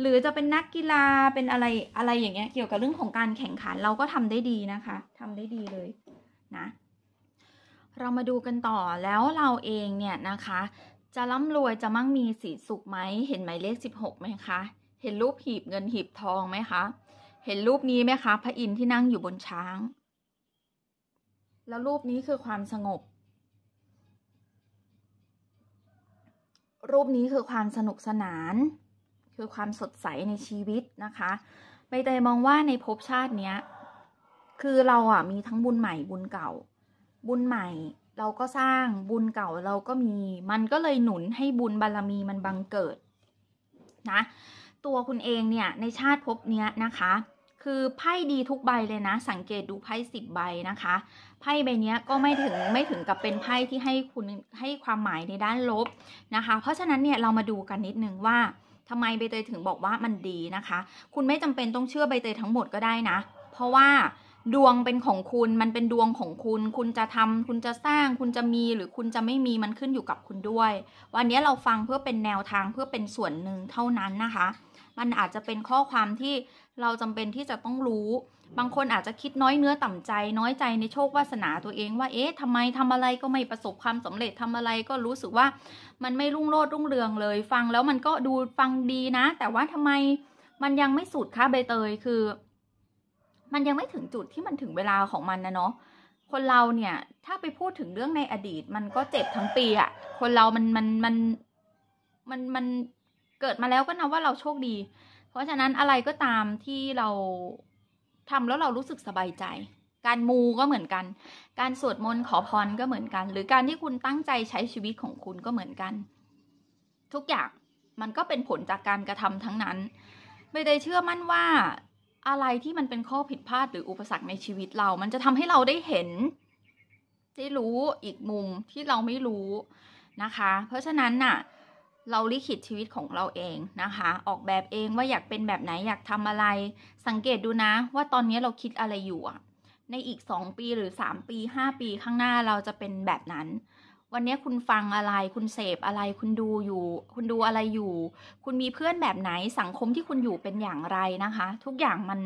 หรือจะเป็นนักกีฬาเป็นอะไรอะไรอย่างเงี้ย เกี่ยวกับเรื่องของการแข่งขันเราก็ทำได้ดีนะคะ ทำได้ดีเลยนะ เรามาดูกันต่อ แล้วเราเองเนี่ยนะคะ จะร่ำรวยจะมั่งมีสีสุขไหม เห็นหมายเลข16ไหมคะ เห็นรูปหีบเงินหีบทองไหมคะ เห็นรูปนี้ไหมคะ พระอินทร์ที่นั่งอยู่บนช้างแล้ว รูปนี้คือความสงบ รูปนี้คือความสนุกสนาน คือความสดใสในชีวิตนะคะ ใบเตยมองว่าในภพชาติเนี้ยคือเราอ่ะมีทั้งบุญใหม่บุญเก่า บุญใหม่เราก็สร้าง บุญเก่าเราก็มี มันก็เลยหนุนให้บุญบารรมีมันบังเกิด นะ ตัวคุณเองเนี่ยในชาติภพเนี้ยนะคะ คือไพ่ดีทุกใบเลยนะ สังเกตดูไพ่สิบใบนะคะไพ่ใบนี้ก็ไม่ถึงไม่ถึงกับเป็นไพ่ที่ให้คุณให้ความหมายในด้านลบนะคะ เพราะฉะนั้นเนี่ยเรามาดูกันนิดนึงว่าทำไมใบเตยถึงบอกว่ามันดีนะคะ คุณไม่จำเป็นต้องเชื่อใบเตยทั้งหมดก็ได้นะ เพราะว่าดวงเป็นของคุณมันเป็นดวงของคุณ คุณจะทำ คุณจะสร้าง คุณจะมีหรือคุณจะไม่มีมันขึ้นอยู่กับคุณด้วยวันนี้เราฟังเพื่อเป็นแนวทางเพื่อเป็นส่วนหนึ่งเท่านั้นนะคะ มันอาจจะเป็นข้อความที่เราจำเป็นที่จะต้องรู้บางคนอาจจะคิดน้อยเนื้อต่ำใจ น้อยใจในโชควาสนาตัวเอง ว่า เอ๊ะทำไมทำอะไรก็ไม่ประสบความสำเร็จทำอะไร ก็รู้สึกว่า มันไม่รุ่งโรจน์รุ่งเรืองเลย ฟังแล้วมันก็ดูฟังดีนะแต่ว่าทำไมมันยังไม่สุดคะใบเตยคือ มันยังไม่ถึงจุดที่มันถึงเวลาของมันนะเนาะคนเราเนี่ย ถ้าไปพูดถึงเรื่องในอดีต มันก็เจ็บทั้งปีอะคนเรามันมันมันมันมันเกิดมาแล้วก็นับว่าเราโชคดี เพราะฉะนั้นอะไรก็ตามที่เราทำแล้วเรารู้สึกสบายใจ การมูก็เหมือนกัน การสวดมนต์ขอพรก็เหมือนกัน หรือการที่คุณตั้งใจใช้ชีวิตของคุณก็เหมือนกัน ทุกอย่างมันก็เป็นผลจากการกระทำทั้งนั้น ไม่ได้เชื่อมั่นว่าอะไรที่มันเป็นข้อผิดพลาดหรืออุปสรรคในชีวิตเรา มันจะทำให้เราได้เห็นได้รู้อีกมุมที่เราไม่รู้นะคะ เพราะฉะนั้นน่ะเราลิขิตชีวิตของเราเองนะคะ ออกแบบเองว่าอยากเป็นแบบไหนอยากทำอะไร สังเกตดูนะ ว่าตอนนี้เราคิดอะไรอยู่อะในอีก2ปีหรือ3ปี5ปีข้างหน้าเราจะเป็นแบบนั้น วันนี้คุณฟังอะไร คุณเสพอะไร คุณดูอยู่ คุณดูอะไรอยู่ คุณมีเพื่อนแบบไหนสังคมที่คุณอยู่เป็นอย่างไรนะคะ ทุกอย่างมัน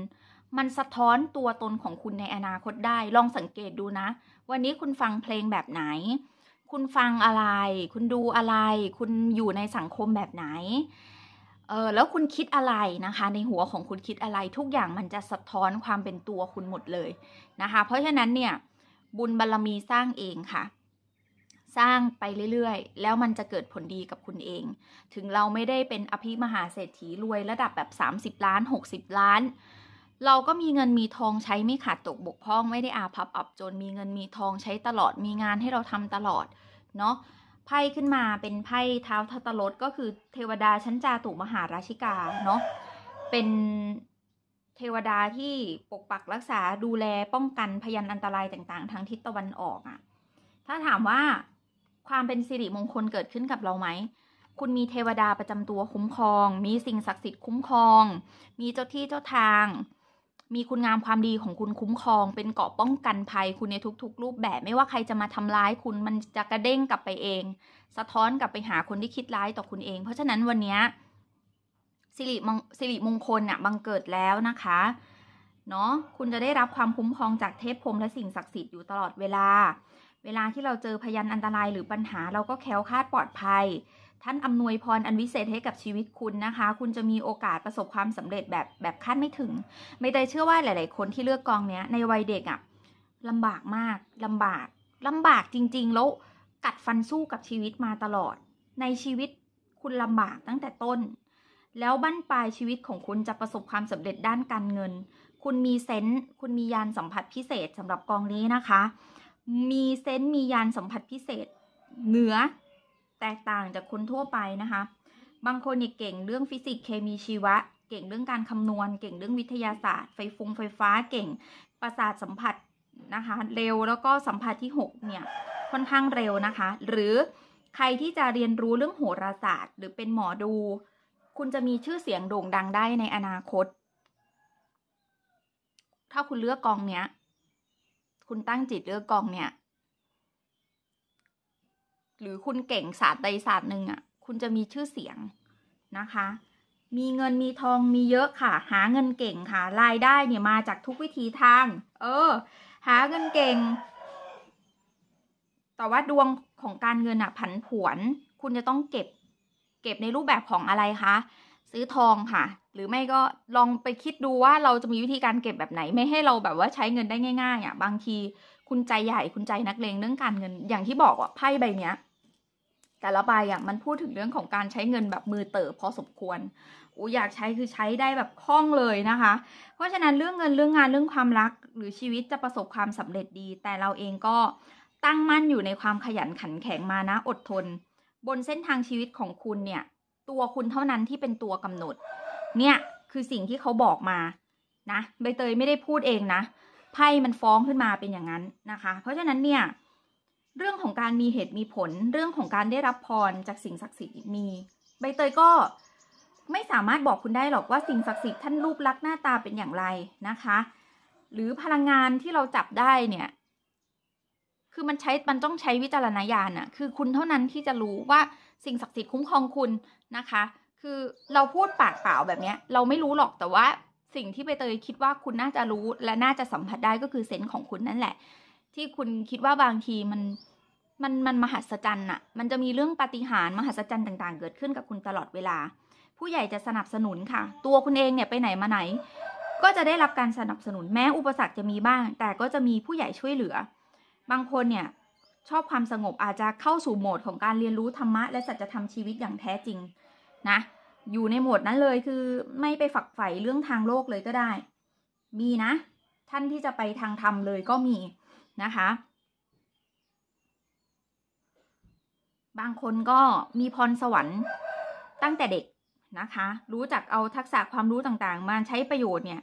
มันสะท้อนตัวตนของคุณในอนาคตได้ ลองสังเกตดูนะ วันนี้คุณฟังเพลงแบบไหนคุณฟังอะไร คุณดูอะไร คุณอยู่ในสังคมแบบไหน เออแล้วคุณคิดอะไรนะคะ ในหัวของคุณคิดอะไร ทุกอย่างมันจะสะท้อนความเป็นตัวคุณหมดเลยนะคะ เพราะฉะนั้นเนี่ย บุญบารรมีสร้างเองค่ะ สร้างไปเรื่อยๆ แล้วมันจะเกิดผลดีกับคุณเอง ถึงเราไม่ได้เป็นอภิมหาเศรษฐีรวยระดับแบบ30 ล้าน 60 ล้านเราก็มีเงินมีทองใช้ไม่ขาดตกบกพร่อง ไม่ได้อาภัพอับจนมีเงินมีทองใช้ตลอดมีงานให้เราทำตลอดเนาะไพ่ขึ้นมาเป็นไพ่เท้าทัตลดก็คือเทวดาชั้นจาตุมหาราชิกาเนาะเป็นเทวดาที่ปกปักรักษาดูแลป้องกันพยันอันตรายต่างๆทางทิศตะวันออกอะ่ะถ้าถามว่าความเป็นสิริมงคลเกิดขึ้นกับเราไหมคุณมีเทวดาประจำตัวคุ้มครอง มีสิ่งศักดิ์สิทธิ์คุ้มครอง มีเจ้าที่เจ้าทางมีคุณงามความดีของคุณคุ้มครองเป็นเกราะป้องกันภัย คุณในทุกๆ รูปแบบไม่ว่าใครจะมาทำร้าย คุณมันจะกระเด้งกลับไปเอง สะท้อนกลับไปหาคนที่คิดร้ายต่อคุณเอง เพราะฉะนั้นวันนี้สิริมงสิริมงคลน่ะ บังเกิดแล้วนะคะเนาะคุณจะได้รับความคุ้มครองจากเทพพรมและสิ่งศักดิ์สิทธิ์อยู่ตลอดเวลา เวลาที่เราเจอพยันอันตรายหรือปัญหา เราก็แคล้วคลาดปลอดภัยท่านอำนวยพรอันวิเศษให้กับชีวิตคุณนะคะ คุณจะมีโอกาสประสบความสำเร็จแบบแบบคาดไม่ถึง ไม่ได้เชื่อว่าหลาย ๆ คนที่เลือกกองเนี้ย ในวัยเด็กอะ่ะลำบากมากลำบากลำบากจริง ๆ แล้ว กัดฟันสู้กับชีวิตมาตลอด ในชีวิตคุณลำบากตั้งแต่ต้น แล้วบั้นปลายชีวิตของคุณจะประสบความสำเร็จด้านการเงิน คุณมีเซนต์คุณมียานสัมผัสพิเศษสำหรับกองนี้นะคะ มีเซนต์มียานสัมผัสพิเศษ เหนือแตกต่างจากคนทั่วไปนะคะ บางคนเนี่ยเก่งเรื่องฟิสิกส์เคมีชีวะ เก่งเรื่องการคำนวณ เก่งเรื่องวิทยาศาสตร์ ไฟฟงไฟฟ้า เก่ง ประสาทสัมผัสนะคะ เร็วแล้วก็สัมผัสที่6เนี่ย ค่อนข้างเร็วนะคะ หรือใครที่จะเรียนรู้เรื่องโหราศาสตร์ หรือเป็นหมอดู คุณจะมีชื่อเสียงโด่งดังได้ในอนาคต ถ้าคุณเลือกกองเนี้ย คุณตั้งจิตเลือกกองเนี้ยหรือคุณเก่งศาสตร์ใดศาสตร์หนึ่งอะ่ะ คุณจะมีชื่อเสียงนะคะ มีเงินมีทองมีเยอะค่ะ หาเงินเก่งค่ะ รายได้เนี่ยมาจากทุกวิธีทาง เออ หาเงินเก่ง แต่ว่าดวงของการเงินอะ่ะผันผวน คุณจะต้องเก็บ เก็บในรูปแบบของอะไรคะซื้อทองค่ะ หรือไม่ก็ลองไปคิดดูว่า เราจะมีวิธีการเก็บแบบไหน ไม่ให้เราแบบว่าใช้เงินได้ง่ายๆอะ่ะบางทีคุณใจใหญ่คุณใจนักเลงเรื่องการเงินอย่างที่บอกว่าไพ่ใบเนี้ยแต่ละใบอ่ะมันพูดถึงเรื่องของการใช้เงินแบบมือเติบพอสมควร อูอยากใช้คือใช้ได้แบบคล่องเลยนะคะ เพราะฉะนั้นเรื่องเงินเรื่องงานเรื่องความรัก หรือชีวิตจะประสบความสำเร็จดี แต่เราเองก็ตั้งมั่นอยู่ในความขยันขันแข็งมานะ อดทนบนเส้นทางชีวิตของคุณเนี่ย ตัวคุณเท่านั้นที่เป็นตัวกำหนดเนี่ยคือสิ่งที่เขาบอกมานะใบเตยไม่ได้พูดเองนะ ไพ่มันฟ้องขึ้นมาเป็นอย่างนั้นนะคะ เพราะฉะนั้นเนี่ยเรื่องของการมีเหตุมีผลเรื่องของการได้รับพรจากสิ่งศักดิ์สิทธิ์มีใบเตยก็ไม่สามารถบอกคุณได้หรอกว่าสิ่งศักดิ์สิทธิ์ท่านรูปลักษณ์หน้าตาเป็นอย่างไรนะคะ หรือพลังงานที่เราจับได้เนี่ย คือมันใช้มันต้องใช้วิจารณญาณอะคือคุณเท่านั้นที่จะรู้ว่าสิ่งศักดิ์สิทธิ์คุ้มครองคุณนะคะ คือเราพูดปากเปล่าแบบนี้เราไม่รู้หรอกแต่ว่าสิ่งที่ใบเตยคิดว่าคุณน่าจะรู้ และน่าจะสัมผัสได้ก็คือเซนส์ของคุณนั่นแหละที่คุณคิดว่าบางทีมัน มันมันมหัศจรรย์อะมันจะมีเรื่องปาฏิหาริย์มหัศจรรย์ต่าง ๆ เกิดขึ้นกับคุณตลอดเวลา ผู้ใหญ่จะสนับสนุนค่ะ ตัวคุณเองเนี่ยไปไหนมาไหน ก็จะได้รับการสนับสนุนแม้อุปสรรคจะมีบ้าง แต่ก็จะมีผู้ใหญ่ช่วยเหลือ บางคนเนี่ยชอบความสงบอาจจะเข้าสู่โหมดของการเรียนรู้ธรรมะและสัจธรรมชีวิตอย่างแท้จริงนะ อยู่ในโหมดนั้นเลยคือไม่ไปฝักใฝ่เรื่องทางโลกเลยก็ได้ มีนะ ท่านที่จะไปทางธรรมเลยก็มีนะคะ บางคนก็มีพรสวรรค์ตั้งแต่เด็กนะคะ รู้จักเอาทักษะความรู้ต่างๆ มาใช้ประโยชน์เนี่ย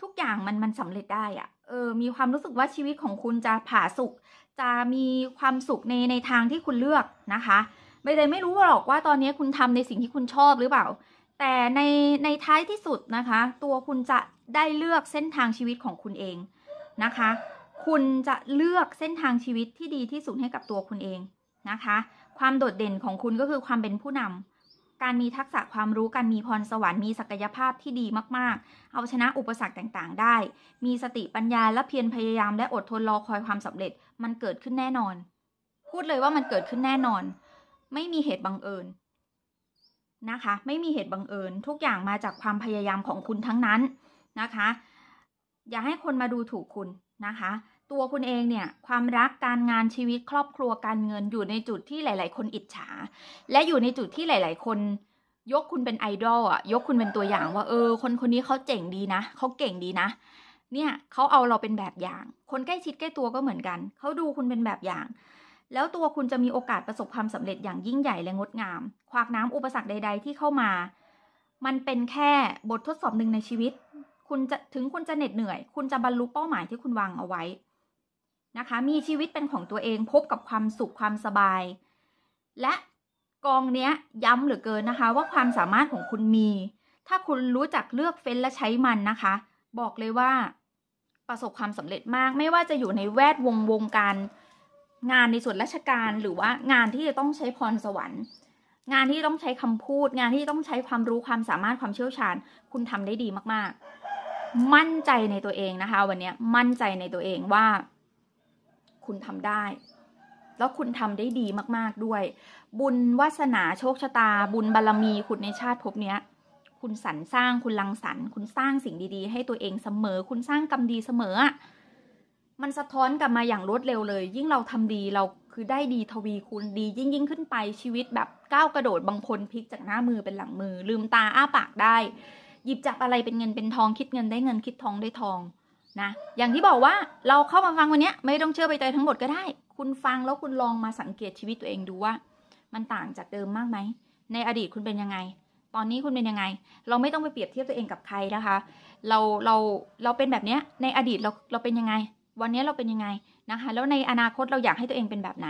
ทุกอย่างมัน มันสำเร็จได้อะเออ มี ความรู้สึกว่าชีวิตของคุณจะผาสุข จะมีความสุขใน ในทางที่คุณเลือกนะคะ ไม่ ได้ ไม่รู้หรอก ว่าตอนนี้คุณทำในสิ่งที่คุณชอบหรือเปล่า แต่ในในท้ายที่สุดนะคะ ตัวคุณจะได้เลือกเส้นทางชีวิตของคุณเองนะคะคุณจะเลือกเส้นทางชีวิตที่ดีที่สุดให้กับตัวคุณเองนะคะ ความโดดเด่นของคุณก็คือความเป็นผู้นำ การมีทักษะความรู้การมีพรสวรรค์มีศักยภาพที่ดีมาก ๆ เอาชนะอุปสรรคต่างๆ ได้ มีสติปัญญาและเพียรพยายามและอดทนรอคอยความสำเร็จมันเกิดขึ้นแน่นอน พูดเลยว่ามันเกิดขึ้นแน่นอน ไม่มีเหตุบังเอิญนะคะ ไม่มีเหตุบังเอิญทุกอย่างมาจากความพยายามของคุณทั้งนั้นนะคะ อย่าให้คนมาดูถูกคุณนะคะตัวคุณเองเนี่ยความรักการงานชีวิตครอบครัวการเงินอยู่ในจุดที่หลาย ๆ คนอิจฉาและอยู่ในจุดที่หลาย ๆ คน ยกคุณเป็นไอดอลอ่ะยกคุณเป็นตัวอย่างว่าเออ คนคนนี้เขาเจ๋งดีนะเขาเก่งดีนะ เนี่ยเขาเอาเราเป็นแบบอย่าง คนใกล้ชิดใกล้ตัวก็เหมือนกันเขาดูคุณเป็นแบบอย่าง แล้วตัวคุณจะมีโอกาสประสบความสำเร็จอย่างยิ่งใหญ่และงดงามควากน้ำอุปสรรคใด ๆ ที่เข้ามา มันเป็นแค่บททดสอบหนึ่งในชีวิต คุณจะถึงคุณจะเหน็ดเหนื่อยคุณจะบรรลุเป้าหมายที่คุณวางเอาไว้นะคะ มีชีวิตเป็นของตัวเองพบกับความสุขความสบาย และกองเนี้ยย้ำเหลือเกินนะคะว่าความสามารถของคุณมี ถ้าคุณรู้จักเลือกเฟ้นและใช้มันนะคะ บอกเลยว่าประสบความสำเร็จมากไม่ว่าจะอยู่ในแวดวงวงการงานในส่วนราชการหรือว่างานที่จะต้องใช้พรสวรรค์ งานที่ต้องใช้คำพูด งานที่ต้องใช้ความรู้ความสามารถความเชี่ยวชาญ คุณทำได้ดีมาก ๆ มั่นใจในตัวเองนะคะ วันนี้มั่นใจในตัวเองว่าคุณทำได้ แล้วคุณทำได้ดีมากๆด้วย บุญวาสนาโชคชะตา บุญบารรมี คุณในชาติภพเนี้ย คุณสรรสร้าง คุณลังสรร คุณสร้างสิ่งดีๆ ให้ตัวเองเสมอ คุณสร้างกรรมดีเสมอ มันสะท้อนกลับมาอย่างรวดเร็วเลย ยิ่งเราทำดีเราคือได้ดีทวีคุณดียิ่งยิ่งขึ้นไปชีวิตแบบก้าวกระโดดบางคนพลิกจากหน้ามือเป็นหลังมือ ลืมตาอ้าปากได้ หยิบจับอะไรเป็นเงินเป็นทองคิดเงินได้เงินคิดทองได้ทองนะอย่างที่บอกว่าเราเข้ามาฟังวันนี้ไม่ต้องเชื่อไปเตยทั้งหมดก็ได้ คุณฟังแล้วคุณลองมาสังเกตชีวิตตัวเองดูว่า มันต่างจากเดิมมากไหมในอดีตคุณเป็นยังไงตอนนี้คุณเป็นยังไง เราไม่ต้องไปเปรียบเทียบตัวเองกับใครนะคะ เราเราเราเป็นแบบนี้ในอดีตเราเราเป็นยังไง วันนี้เราเป็นยังไงนะคะ แล้วในอนาคตเราอยากให้ตัวเองเป็นแบบไหน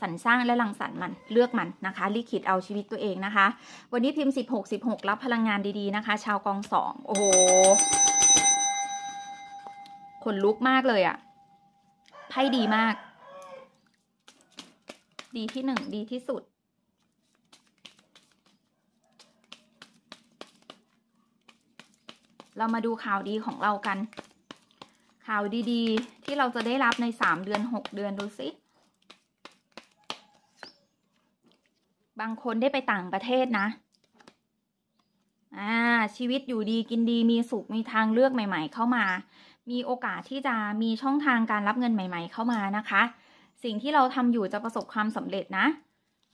สรรสร้างและรังสรรค์มันเลือกมันนะคะลิขิตเอาชีวิตตัวเองนะคะ วันนี้พิมพ์16 16รับพลังงานดีๆนะคะ ชาวกองสองโอ้โหขนลุกมากเลยอะ่ะ ไพ่ดีมาก ดีที่หนึ่ง ดีที่สุด เรามาดูข่าวดีของเรากัน ข่าวดีๆ ที่เราจะได้รับในสามเดือนหกเดือนดูสิ บางคนได้ไปต่างประเทศนะ อ่า ชีวิตอยู่ดีกินดีมีสุขมีทางเลือกใหม่ๆเข้ามามีโอกาสที่จะมีช่องทางการรับเงินใหม่ๆ เข้ามานะคะ สิ่งที่เราทำอยู่จะประสบความสำเร็จนะ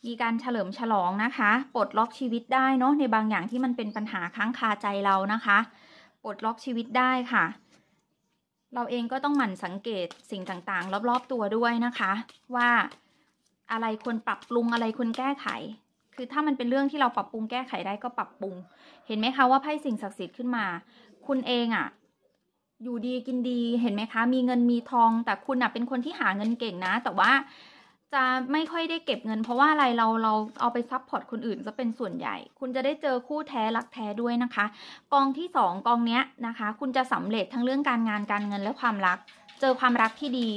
มีการเฉลิมฉลองนะคะ ปลดล็อกชีวิตได้เนาะในบางอย่างที่มันเป็นปัญหา ค้างคาใจเรานะคะ ปลดล็อกชีวิตได้ค่ะ เราเองก็ต้องหมั่นสังเกตสิ่งต่างๆ รอบๆ ตัวด้วยนะคะ ว่าอะไรควรปรับปรุงอะไรควรแก้ไข คือถ้ามันเป็นเรื่องที่เราปรับปรุงแก้ไขได้ก็ปรับปรุง เห็นไหมคะว่าไพ่สิ่งศักดิ์สิทธิ์ขึ้นมา คุณเองอะ่ะอยู่ดีกินดีเห็นไหมคะ มีเงินมีทองแต่คุณนะเป็นคนที่หาเงินเก่งนะ แต่ว่าจะไม่ค่อยได้เก็บเงิน เพราะว่าอะไรเราเราเอาไปซัพพอร์ตคนอื่นจะเป็นส่วนใหญ่ คุณจะได้เจอคู่แท้ รักแท้ด้วยนะคะ กองที่สองกองเนี้ยนะคะ คุณจะสำเร็จทั้งเรื่องการงานการเงินและความรัก เจอความรักที่ดี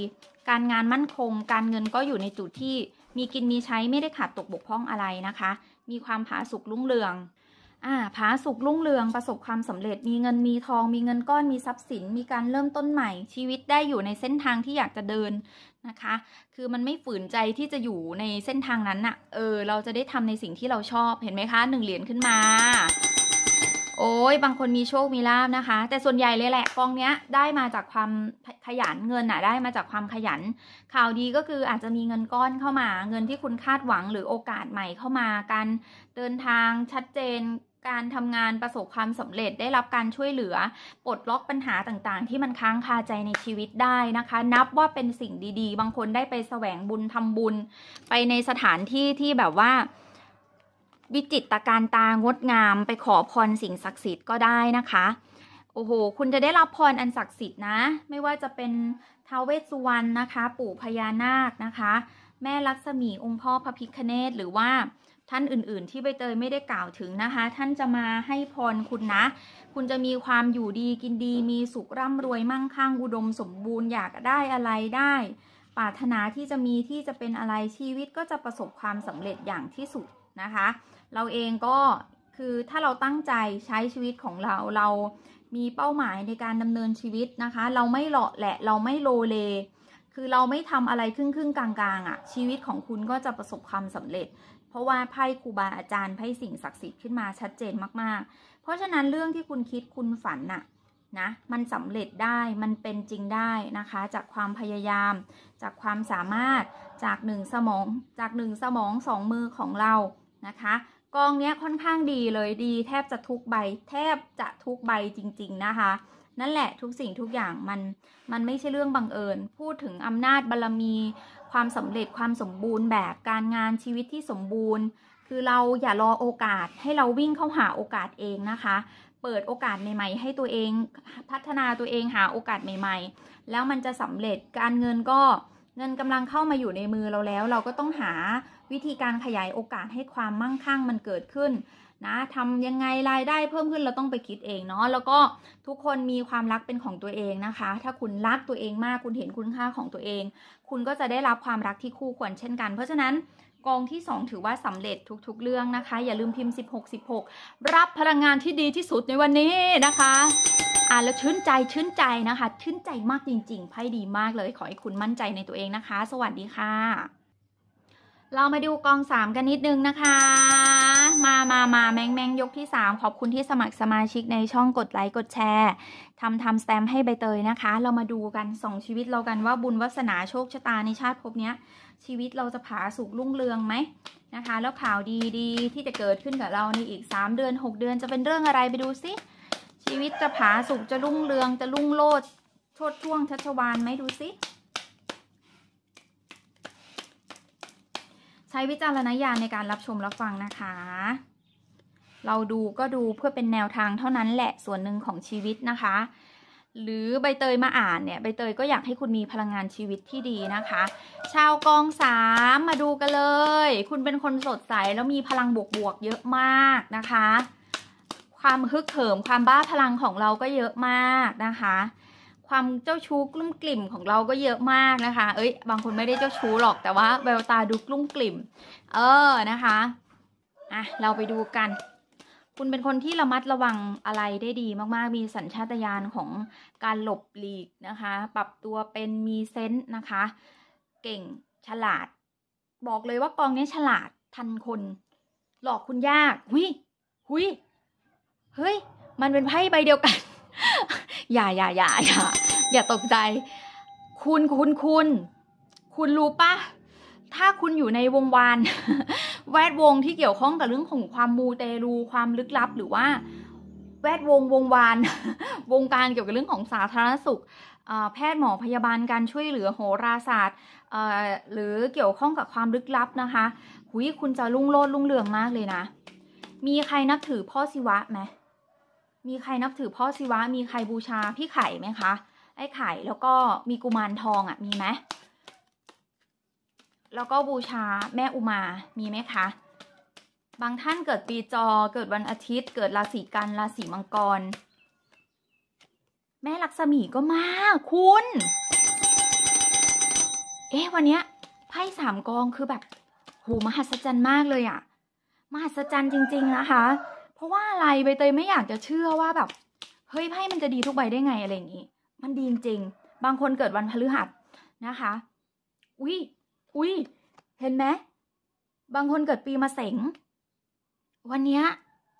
การงานมั่นคง การเงินก็อยู่ในจุดที่มีกินมีใช้ไม่ได้ขาดตกบกพร่องอะไรนะคะ มีความผาสุกลุ่งเรืองอ่าผาสุกรุ่งเรืองประสบความสำเร็จ มีเงินมีทองมีเงินก้อนมีทรัพย์สิน มีการเริ่มต้นใหม่ ชีวิตได้อยู่ในเส้นทางที่อยากจะเดินนะคะ คือมันไม่ฝืนใจที่จะอยู่ในเส้นทางนั้นอะเออเราจะได้ทำในสิ่งที่เราชอบ เห็นไหมคะหนึ่งเหรียญขึ้นมา โอ้ยบางคนมีโชคมีลาบนะคะ แต่ส่วนใหญ่เลยแหละกองเนี้ยได้มาจากความขยันเงินอะได้มาจากความขยัน ข่าวดีก็คืออาจจะมีเงินก้อนเข้ามาเงินที่คุณคาดหวังหรือโอกาสใหม่เข้ามาการเดินทางชัดเจนการทำงานประสบความสำเร็จได้รับการช่วยเหลือปลดล็อกปัญหาต่างๆ ที่มันค้างคาใจในชีวิตได้นะคะ นับว่าเป็นสิ่งดี ๆ บางคนได้ไปแสวงบุญทำบุญ ไปในสถานที่ที่แบบว่า วิจิตตการตางดงาม ไปขอพรสิ่งศักดิ์สิทธิ์ก็ได้นะคะ โอ้โหคุณจะได้รับพรอันศักดิ์สิทธิ์นะ ไม่ว่าจะเป็นเทวเวสุวรรณนะคะ ปู่พญานาคนะคะ แม่ลักษมีองค์พ่อพระพิคเนศหรือว่าท่านอื่นๆ ที่ใบเตยไม่ได้กล่าวถึง นะคะ ท่านจะมาให้ พร คุณนะ คุณจะมีความอยู่ดีกินดี มีสุข ร่ำรวยมั่งคั่งอุดมสมบูรณ์อยากได้อะไรได้ปรารถนาที่จะมีที่จะเป็นอะไรชีวิตก็จะประสบความสำเร็จอย่างที่สุดนะคะ เราเอง ก็ คือ ถ้าเราตั้งใจใช้ชีวิตของเรา เรามีเป้าหมายในการดำเนินชีวิตนะคะ เราไม่หละแหละ เราไม่โลเล คือเราไม่ทำอะไรครึ่งครึ่งกลางๆอะ่ะ ชีวิตของคุณก็จะประสบความสำเร็จเพราะว่าไพ่ครูบาอาจารย์ ไพ่สิ่งศักดิ์สิทธิ์ขึ้นมาชัดเจนมาก ๆ เพราะฉะนั้นเรื่องที่คุณคิดคุณฝันน่ะนะมันสำเร็จได้มันเป็นจริงได้นะคะ จากความพยายาม จากความสามารถจากหนึ่งสมอง จากหนึ่งสมองสองมือของเรานะคะ กองเนี้ยค่อนข้างดีเลยดี แทบจะทุกใบ แทบจะทุกใบจริงๆนะคะ นั่นแหละทุกสิ่งทุกอย่างมันมันไม่ใช่เรื่องบังเอิญ พูดถึงอำนาจบารรมีความสำเร็จความสมบูรณ์แบบการงานชีวิตที่สมบูรณ์ คือเราอย่ารอโอกาสให้เราวิ่งเข้าหาโอกาสเองนะคะ เปิดโอกาสใหม่ๆ ให้ตัวเองพัฒนาตัวเองหาโอกาสใหม่ ๆ แล้วมันจะสำเร็จการเงินก็เงินกำลังเข้ามาอยู่ในมือเราแล้ว เราก็ต้องหาวิธีการขยายโอกาสให้ความมั่งคั่งมันเกิดขึ้นนะทำยังไงรายได้เพิ่มขึ้นเราต้องไปคิดเองเนาะแล้วก็ทุกคนมีความรักเป็นของตัวเองนะคะ ถ้าคุณรักตัวเองมาก คุณเห็นคุณค่าของตัวเอง คุณก็จะได้รับความรักที่คู่ควรเช่นกัน เพราะฉะนั้นกองที่2ถือว่าสำเร็จทุกๆ เรื่องนะคะอย่าลืมพิมพ์ 16 16รับพลังงานที่ดีที่สุดในวันนี้นะคะอ่าแล้วชื่นใจชื่นใจนะคะชื่นใจมากจริงๆไพ่ดีมากเลยขอให้คุณมั่นใจในตัวเองนะคะ สวัสดีค่ะ เรามาดูกอง 3กันนิดนึงนะคะ มามามาแมงแมงยกที่3ขอบคุณที่สมัครสมาชิกในช่องกดไลค์กดแชร์ทำทำสแตมให้ใบเตยนะคะ เรามาดูกัน2ชีวิตเรากันว่าบุญวัสนาโชคชะตาในชาติภพเนี้ยชีวิตเราจะผาสุกรุ่งเรืองไหมนะคะ แล้วข่าวดีๆที่จะเกิดขึ้นกับเราในอีก 3 เดือน 6 เดือนจะเป็นเรื่องอะไรไปดูสิชีวิตจะผาสุกจะรุ่งเรืองจะรุ่งโลดโชดช่วงชัชวานไหมดูสิใช้วิจารณญาณในการรับชมรับฟังนะคะเราดูก็ดูเพื่อเป็นแนวทางเท่านั้นแหละส่วนหนึ่งของชีวิตนะคะหรือใบเตยมาอ่าน เนี่ยใบเตยก็อยากให้คุณมีพลังงานชีวิตที่ดีนะคะ ชาวกองสามมาดูกันเลย คุณเป็นคนสดใสแล้วมีพลังบวกบวกเยอะมากนะคะ ความฮึกเหิม ความบ้าพลังของเราก็เยอะมากนะคะ ความเจ้าชู้กลุ้มกลิ่มของเราก็เยอะมากนะคะเอ้ยบางคนไม่ได้เจ้าชู้หรอก แต่ว่าแววตาดูกลุ้มกลิ่มเออนะคะอ่ะเราไปดูกันคุณเป็นคนที่ระมัดระวังอะไรได้ดีมาก ๆ มีสัญชาตญาณของการหลบหลีกนะคะ ปรับตัวเป็นมีเซนต์นะคะ เก่งฉลาด บอกเลยว่ากองนี้ฉลาดทันคน หลอกคุณยาก หุยหุยเฮ้ย มันเป็นไพ่ใบเดียวกัน อย่าอย่าอย่าอย่า อย่าตกใจ คุณ คุณ คุณ คุณรู้ปะ ถ้าคุณอยู่ในวงวานแวดวง ที่เกี่ยวข้องกับเรื่องของความมูเตลู ความลึกลับหรือว่า แวดวงวงวาน วงการเกี่ยวกับเรื่องของสาธารณสุข แพทย์หมอพยาบาลการช่วยเหลือโหราศาสตร์หรือเกี่ยวข้องกับความลึกลับนะคะหุยคุณจะลุ่งโลดลุ่งเรืองมากเลยนะ มีใครนับถือพ่อศิวะไหมมีใครนับถือพ่อศิวะ มีใครบูชาพี่ไข่ไหมคะไอ้ไข่แล้วก็มีกุมารทองอะ่ะมีไหมแล้วก็บูชาแม่อุมา มีไหมคะ บางท่านเกิดปีจอเกิดวันอาทิตย์ เกิดราศีกัน ราศีมังกร แม่ลักษมีก็มาคุณ เอ๊ะ วันเนี้ยไพ่สามกองคือแบบ หูมหัศจรรย์มากเลยอะมหัศจรรย์จริงๆนะคะ เพราะว่าอะไรใบเตยไม่อยากจะเชื่อว่าแบบ เฮ้ยไพ่มันจะดีทุกใบได้ไงอะไรอย่างงี้ มันดีจริง บางคนเกิดวันพฤหัสนะคะ อุ้ยอุ้ยเห็นไหม บางคนเกิดปีมาเสงวันนี้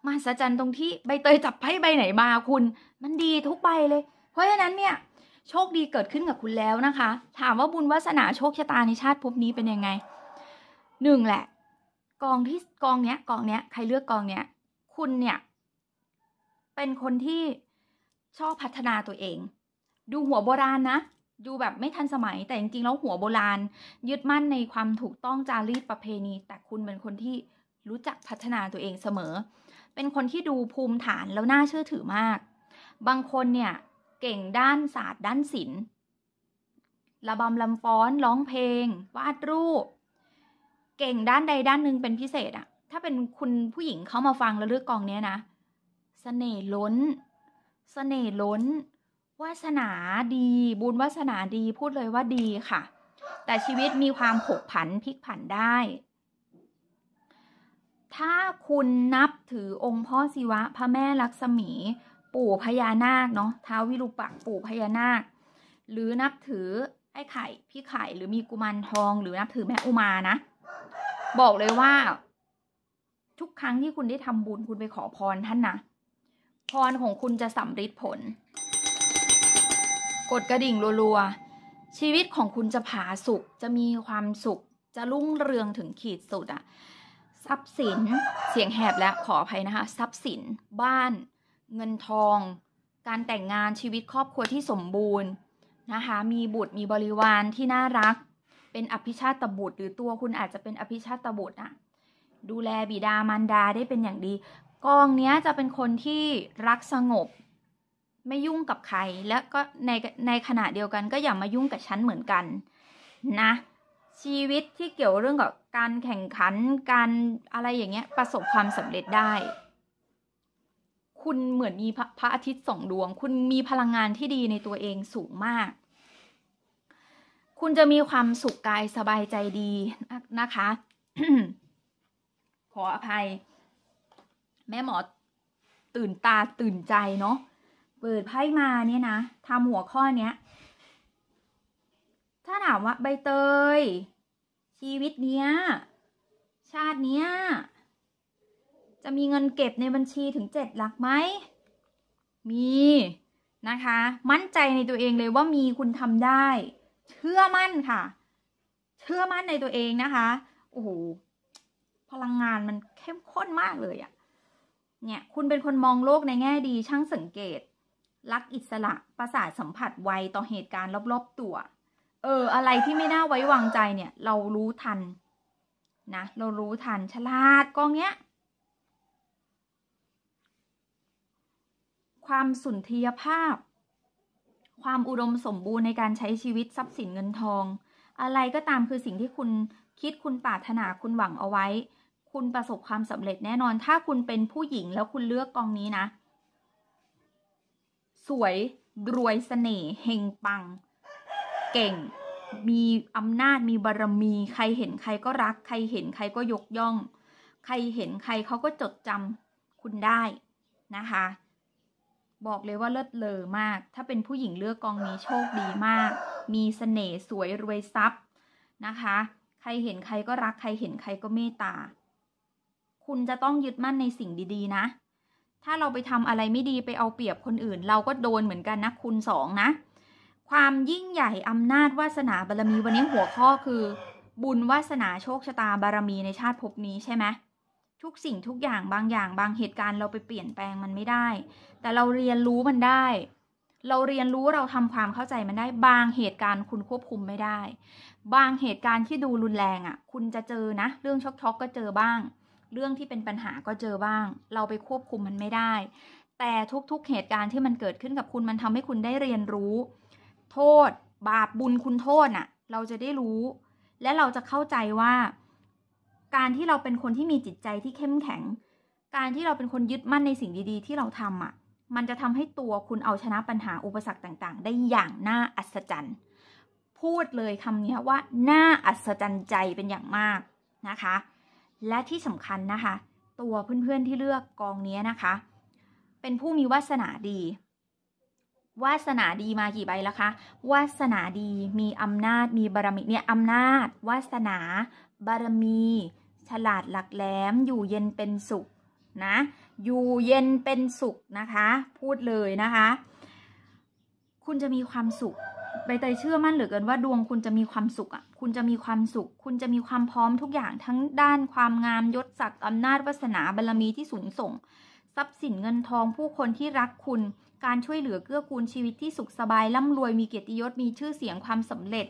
มาสะจันตรงที่ใบเตยจับไพ่ใบไหนมาคุณ มันดีทุกใบเลย เพราะฉะนั้นเนี่ย โชคดีเกิดขึ้นกับคุณแล้วนะคะ ถามว่าบุญวาสนาโชคชะตาในชาติภพนี้เป็นยังไง หนึ่งแหละ กองที่กองเนี้ย กองเนี้ย ใครเลือกกองเนี้ย คุณเนี่ย เป็นคนที่ชอบพัฒนาตัวเอง ดูหัวโบราณนะดูแบบไม่ทันสมัยแต่จริงๆ แล้วหัวโบราณยึดมั่นในความถูกต้องจารีตประเพณี แต่คุณเป็นคนที่รู้จักพัฒนาตัวเองเสมอ เป็นคนที่ดูภูมิฐานแล้วน่าเชื่อถือมาก บางคนเนี่ย เก่งด้านศาสตร์ ด้านศิลป์ระบำลำฟ้อนร้องเพลง วาดรูป เก่งด้านใดด้านหนึ่งเป็นพิเศษอะถ้าเป็นคุณผู้หญิงเข้ามาฟังแล้วเลือกกองเนี้ยนะสเสน่ห์ล้นสเสน่ห์ล้นวาสนาดี บุญวาสนาดีพูดเลยว่าดีค่ะ แต่ชีวิตมีความผกผันพลิกผันได้ ถ้าคุณนับถือองค์พ่อศิวะ พระแม่ลักษมี ปู่พญานาคเนาะท้าววิรุปักปู่พญานาค หรือนับถือ ไอ้ไข่พี่ไข่หรือมีกุมารทอง หรือนับถือแม่อุมานะบอกเลยว่า ทุกครั้งที่คุณได้ทำบุญคุณไปขอพรท่านนะพรของคุณจะสำเร็จผลกดกระดิ่งรัวๆ ชีวิตของคุณจะผาสุข จะมีความสุข จะรุ่งเรืองถึงขีดสุดอะทรัพย์สินเสียงแหบแล้วขออภัยนะคะ ทรัพย์สินบ้านเงินทอง การแต่งงานชีวิตครอบครัวที่สมบูรณ์นะคะ มีบุตรมีบริวารที่น่ารัก เป็นอภิชาตบุตร หรือตัวคุณอาจจะเป็นอภิชาตบุตรอะดูแลบิดามารดาได้เป็นอย่างดี กองเนี้ยจะเป็นคนที่รักสงบไม่ยุ่งกับใครและก็ในในขณะเดียวกันก็อย่ามายุ่งกับฉันเหมือนกันนะ ชีวิตที่เกี่ยวเรื่องกับการแข่งขันการอะไรอย่างเงี้ย ประสบความสำเร็จได้ คุณเหมือนมีพระพระอาทิตย์สองดวง คุณมีพลังงานที่ดีในตัวเองสูงมาก คุณจะมีความสุขกายสบายใจดีนะคะขออภัย แม่หมอ ตื่นตาตื่นใจเนาะเปิดไพ่มา เนี่ย นะทำหัวข้อเนี้ยถ้าถามว่าใบเตย ชีวิตเนี้ยชาติเนี้ยจะมีเงินเก็บในบัญชีถึงเจ็ดหลักไหมมีนะคะ มั่นใจในตัวเองเลยว่ามีคุณทำได้ เชื่อมั่นค่ะ เชื่อมั่นในตัวเองนะคะโอ้โหพลังงานมันเข้มข้นมากเลยอะ่ะเนี่ยคุณเป็นคนมองโลกในแง่ดีช่างสังเกตรักอิสระ ประสาทสัมผัสไวต่อเหตุการณ์รอบ ๆ ตัว เออ อะไรที่ไม่น่าไว้วางใจเนี่ย เรารู้ทันนะ เรารู้ทัน ฉลาดกองเนี้ย ความสุนทรียภาพ ความอุดมสมบูรณ์ในการใช้ชีวิตทรัพย์สินเงินทอง อะไรก็ตามคือสิ่งที่คุณคิดคุณปรารถนาคุณหวังเอาไว้ คุณประสบความสำเร็จแน่นอน ถ้าคุณเป็นผู้หญิงแล้วคุณเลือกกองนี้นะสวย รวยสเสน่ห์เฮงปัง เก่ง มีอำนาจมีบารรมี ใครเห็นใครก็รัก ใครเห็น ใครก็ยกย่อง ใครเห็นใครเขาก็จดจำคุณได้นะคะ บอกเลยว่าเลิศเลอมากถ้าเป็นผู้หญิงเลือกกองนี้โชคดีมาก มีสเสน่ห์สวยรวยทรัพย์นะคะ ใครเห็นใครก็รักใครเห็นใครก็เมตตา คุณจะต้องยึดมั่นในสิ่งดีๆนะถ้าเราไปทำอะไรไม่ดีไปเอาเปรียบคนอื่น เราก็โดนเหมือนกันนะคุณสองนะ ความยิ่งใหญ่อำนาจวาสนาบารรมีวันนี้หัวข้อคือ บุญวาสนาโชคชะตาบารรมีในชาติภพนี้ใช่ไหมทุกสิ่งทุกอย่างบางอย่าง บางเหตุการณ์เราไปเปลี่ยนแปลงมันไม่ได้ แต่เราเรียนรู้มันได้ เราเรียนรู้เราทำความเข้าใจมันได้ บางเหตุการณ์คุณควบคุมไม่ได้ บางเหตุการณ์ที่ดูรุนแรงอะ่ะคุณจะเจอนะเรื่องช็อกๆก็เจอบ้างเรื่องที่เป็นปัญหาก็เจอบ้าง เราไปควบคุมมันไม่ได้ แต่ทุก ๆ เหตุการณ์ที่มันเกิดขึ้นกับคุณมันทำให้คุณได้เรียนรู้ โทษ บาปบุญคุณโทษน่ะ เราจะได้รู้ และเราจะเข้าใจว่า การที่เราเป็นคนที่มีจิตใจที่เข้มแข็ง การที่เราเป็นคนยึดมั่นในสิ่งดีๆที่เราทำอ่ะ มันจะทำให้ตัวคุณเอาชนะปัญหาอุปสรรคต่างๆได้อย่างน่าอัศจรรย์ พูดเลยคำนี้ว่าน่าอัศจรรย์ใจเป็นอย่างมากนะคะและที่สำคัญนะคะ ตัวเพื่อนๆที่เลือกกองนี้นะคะ เป็นผู้มีวาสนาดีวาสนาดีมากี่ใบแล้วคะวาสนาดีมีอำนาจ มีบารมี เนี่ยอำนาจวาสนาบารมี ฉลาดหลักแหลมอยู่เย็นเป็นสุขนะอยู่เย็นเป็นสุข นะคะ พูดเลยนะคะ คุณจะมีความสุขใบเตยเชื่อมั่นเหลือเกินว่าดวงคุณจะมีความสุขอ่ะคุณจะมีความสุข คุณจะมีความพร้อมทุกอย่างทั้งด้านความงามยศศักดิ์อำนาจวาสนาบารมีที่สูงส่ง ทรัพย์สินเงินทองผู้คนที่รักคุณการช่วยเหลือเกื้อกูลชีวิตที่สุขสบายร่ำรวยมีเกียรติยศมีชื่อเสียงความสำเร็จ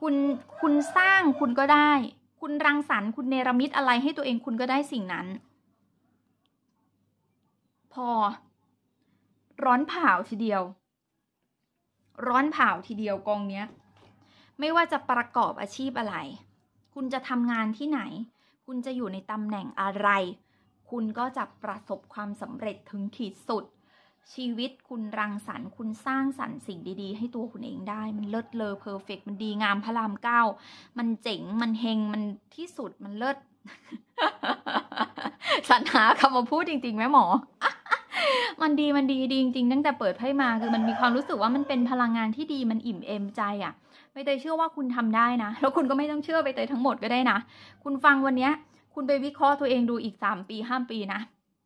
คุณคุณสร้างคุณก็ได้ คุณรังสรรค์คุณเนรมิตอะไรให้ตัวเองคุณก็ได้สิ่งนั้น พอ ร้อนเผาทีเดียวร้อนเผาทีเดียวกองเนี้ยไม่ว่าจะประกอบอาชีพอะไร คุณจะทำงานที่ไหน คุณจะอยู่ในตำแหน่งอะไร คุณก็จะประสบความสำเร็จถึงขีดสุด ชีวิตคุณรังสรรค์คุณสร้างสรรค์สิ่งดีๆ ให้ตัวคุณเองได้มันเลิศเลอเพอร์เฟกมันดีงามพระรามเก้า มันเจ๋งมันเฮงมันที่สุดมันเลิศสรรหาคำมาพูดจริงๆไหมหมอมันดีมันดี ดีจริงตั้งแต่เปิดไพ่มาคือมันมีความรู้สึกว่ามันเป็นพลังงานที่ดีมันอิ่มเอมใจอ่ะใบเตยเชื่อว่าคุณทำได้นะ แล้วคุณก็ไม่ต้องเชื่อใบเตยทั้งหมดก็ได้นะ คุณฟังวันเนี้ย คุณไปวิเคราะห์ตัวเองดูอีกสามปีห้าปีนะ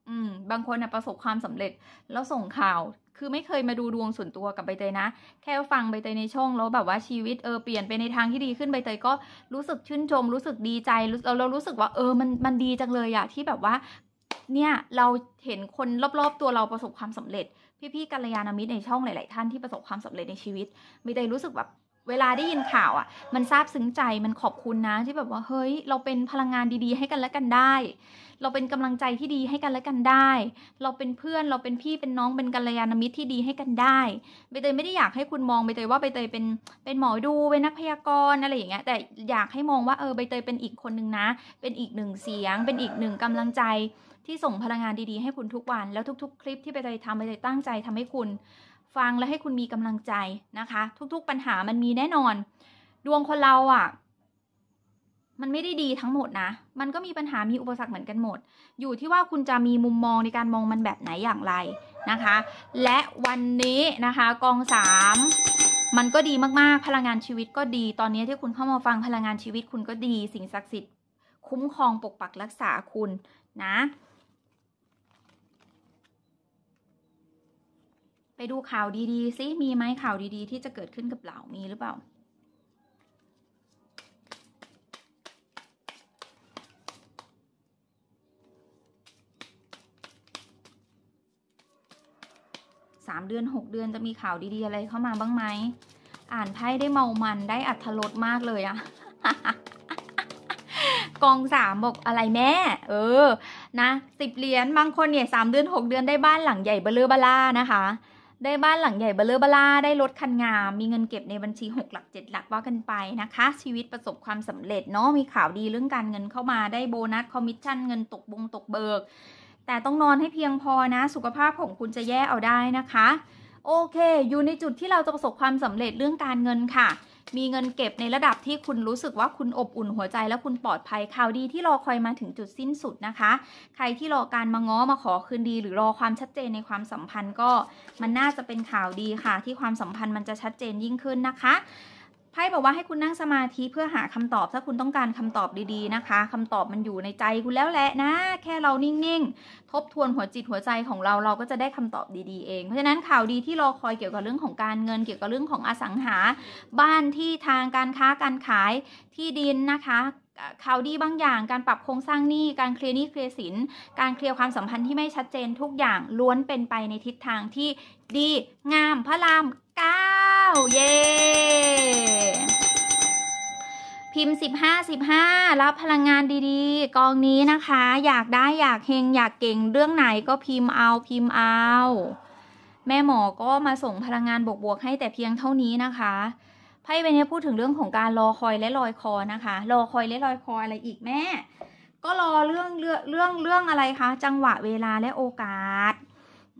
อืม บางคนนะประสบความสำเร็จแล้วส่งข่าว คือไม่เคยมาดูดวงส่วนตัวกับใบเตยนะ แค่ฟังใบเตยในช่องแล้วแบบว่าชีวิตเออเปลี่ยนไปในทางที่ดีขึ้นใบเตยก็รู้สึกชื่นชมรู้สึกดีใจเราเรารู้สึกว่าเออมันมันดีจังเลยอะที่แบบว่าเนี่ยเราเห็นคนรอบๆ ตัวเราประสบความสำเร็จ พี่ๆ กัลยาณมิตรในช่องหลายๆท่านที่ประสบความสำเร็จในชีวิต ไมีได้รู้สึกแบบเวลาได้ยินข่าวอะ่ะ มันซาบซึ้งใจมันขอบคุณนะที่แบบว่าเฮ้ย เราเป็นพลังงานดี ๆ ให้กันและกันได้ เราเป็นกำลังใจที่ดีให้กันและกันได้ เราเป็นเพื่อนเราเป็นพี่เป็นน้องเป็นกัลยาณมิตรที่ดีให้กันได้ใบเตยไม่ได้อยากให้คุณมองใบเตยว่าใบเตยเป็นเป็นหมอดูเป็นนักพยากรณ์อะไรอย่างเงี้ยแต่อยากให้มองว่าเออใบเตยเป็นอีกคนนึงนะ เป็นอีกหนึ่งเสียง เป็นอีกหนึ่งกำลังใจที่ส่งพลังงานดีๆให้คุณทุกวัน แล้วทุก ๆคลิปที่ไปเลยทำไปเลยตั้งใจ ทำให้คุณฟังและให้คุณมีกำลังใจนะคะ ทุกๆ ปัญหามันมีแน่นอน ดวงคนเราอะ่ะ มันไม่ได้ดีทั้งหมดนะ มันก็มีปัญหามีอุปสรรคเหมือนกันหมด อยู่ที่ว่าคุณจะมีมุมมองในการมองมันแบบไหนอย่างไรนะคะ และวันนี้นะคะ กองสามมันก็ดีมากๆพลังงานชีวิตก็ดีตอนนี้ที่คุณเข้ามาฟังพลังงานชีวิตคุณก็ดีสิ่งศักดิ์สิทธิ์คุ้มครองปกปักรักษาคุณนะไปดูข่าวดีๆซิ มีไหมข่าวดีๆ ที่จะเกิดขึ้นกับเรา มีหรือเปล่าสามเดือนหกเดือนจะมีข่าวดีๆ อะไรเข้ามาบ้างไหม อ่านไพ่ได้เมามันได้อัธรสมากเลยอะกองสามบอกอะไรแม่ เออ นะสิบเหรียญบางคนเนี่ยสามเดือนหกเดือนได้บ้านหลังใหญ่เบลเลอร์บลานะคะได้บ้านหลังใหญ่เบลเลอร์บลาได้ รถคัน งาม มีเงินเก็บในบัญชี 6 หลัก7 หลักว่ากันไปนะคะ ชีวิตประสบความสำเร็จเนาะมีข่าวดีเรื่องการเงินเข้ามาได้โบนัสคอมมิชชั่นเงินตกบงตกเบิกแต่ต้องนอนให้เพียงพอนะ สุขภาพของคุณจะแย่เอาได้นะคะ โอเค อยู่ในจุดที่เราจะประสบความสำเร็จเรื่องการเงินค่ะมีเงินเก็บในระดับที่คุณรู้สึกว่าคุณอบอุ่นหัวใจ และคุณปลอดภัยข่าวดีที่รอคอยมาถึงจุดสิ้นสุดนะคะ ใครที่รอการมาง้อมาขอคืนดีหรือรอความชัดเจนในความสัมพันธ์ก็ มันน่าจะเป็นข่าวดีค่ะ ที่ความสัมพันธ์มันจะชัดเจนยิ่งขึ้นนะคะไพ่บอกว่าให้คุณนั่งสมาธิเพื่อหาคำตอบถ้าคุณต้องการคำตอบดีๆนะคะ คำตอบมันอยู่ในใจคุณแล้วแหละนะ แค่เรานิ่งๆทบทวนหัวจิตหัวใจของเราเราก็จะได้คำตอบดีๆเองเพราะฉะนั้นข่าวดีที่รอคอยเกี่ยวกับเรื่องของการเงินเกี่ยวกับเรื่องของอสังหาบ้านที่ทางการค้าการขายที่ดินนะคะข่าวดีบางอย่างการปรับโครงสร้างหนี้การเคลียร์หนี้เคลียร์สินการเคลียร์ความสัมพันธ์ที่ไม่ชัดเจนทุกอย่างล้วนเป็นไปในทิศทางที่ดีงามพระรามเก้าเย่พิมพ์15 15รับพลังงานดีๆ กองนี้นะคะอยากได้อยากเฮงอยากเก่งเรื่องไหนก็พิมพ์เอา พิมพ์เอา แม่หมอก็มาส่งพลังงานบวกๆให้แต่เพียงเท่านี้นะคะไพ่ใบนี้พูดถึงเรื่องของการรอคอยและลอยคอนะคะ รอคอยและลอยคออะไรอีกแม่ ก็รอเรื่องเรื่องเรื่องอะไรคะจังหวะเวลาและโอกาส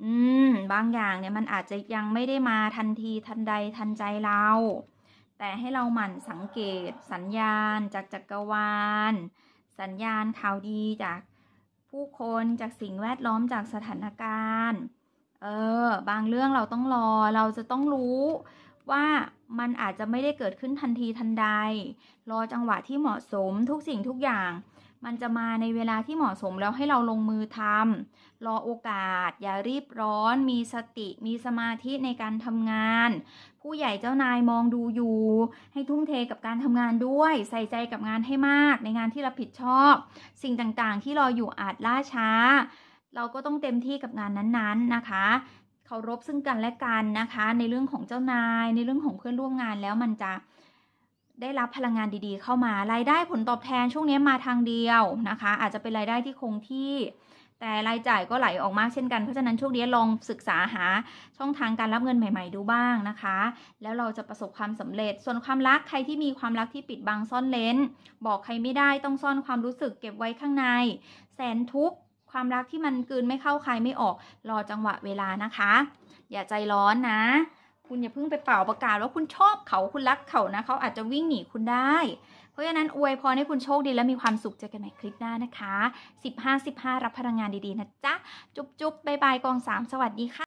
อืมบางอย่างเนี่ย มันอาจจะยังไม่ได้มาทันทีทันใดทันใจเรา แต่ให้เราหมั่นสังเกตสัญญาณจากจักรวาล สัญญาณข่าวดีจาก ผู้คนจากสิ่งแวดล้อมจากสถานการณ์ เออ บางเรื่องเราต้องรอเราจะต้องรู้ว่ามันอาจจะไม่ได้เกิดขึ้นทันทีทันใด รอจังหวะที่เหมาะสมทุกสิ่งทุกอย่างมันจะมาในเวลาที่เหมาะสมแล้วให้เราลงมือทำรอโอกาส อย่ารีบร้อน มีสติมีสมาธิในการทำงาน ผู้ใหญ่เจ้านายมองดูอยู่ ให้ทุ่มเทกับการทำงานด้วย ใส่ใจกับงานให้มากในงานที่รับผิดชอบ สิ่งต่างๆที่รออยู่อาจล่าช้า เราก็ต้องเต็มที่กับงานนั้นๆนะคะเคารพซึ่งกันและกันนะคะ ในเรื่องของเจ้านาย ในเรื่องของเพื่อนร่วมงานแล้วมันจะได้รับพลังงานดีๆเข้ามา รายได้ผลตอบแทนช่วงนี้มาทางเดียวนะคะ อาจจะเป็นรายได้ที่คงที่ แต่รายจ่ายก็ไหลออกมากเช่นกันเพราะฉะนั้นช่วงนี้ลองศึกษาหาช่องทางการรับเงินใหม่ๆ ดูบ้างนะคะ แล้วเราจะประสบความสำเร็จ ส่วนความรัก ใครที่มีความรักที่ปิดบัง ซ่อนเลนบอกใครไม่ได้ต้องซ่อนความรู้สึกเก็บไว้ข้างใน แสนทุกความรักที่มันกืนไม่เข้าใครไม่ออกรอจังหวะเวลานะคะ อย่าใจร้อนนะคุณอย่าเพิ่งไปเป่าประกาศว่าคุณชอบเขาคุณรักเขานะ เขาอาจจะวิ่งหนีคุณได้ เพราะฉะนั้น อวยพรให้คุณโชคดีและมีความสุขเจอกันใหม่คลิปหน้านะคะ 15 15 รับพลังงานดี ๆ นะจ๊ะ จุ๊บๆ บายบายกอง 3 สวัสดีค่ะ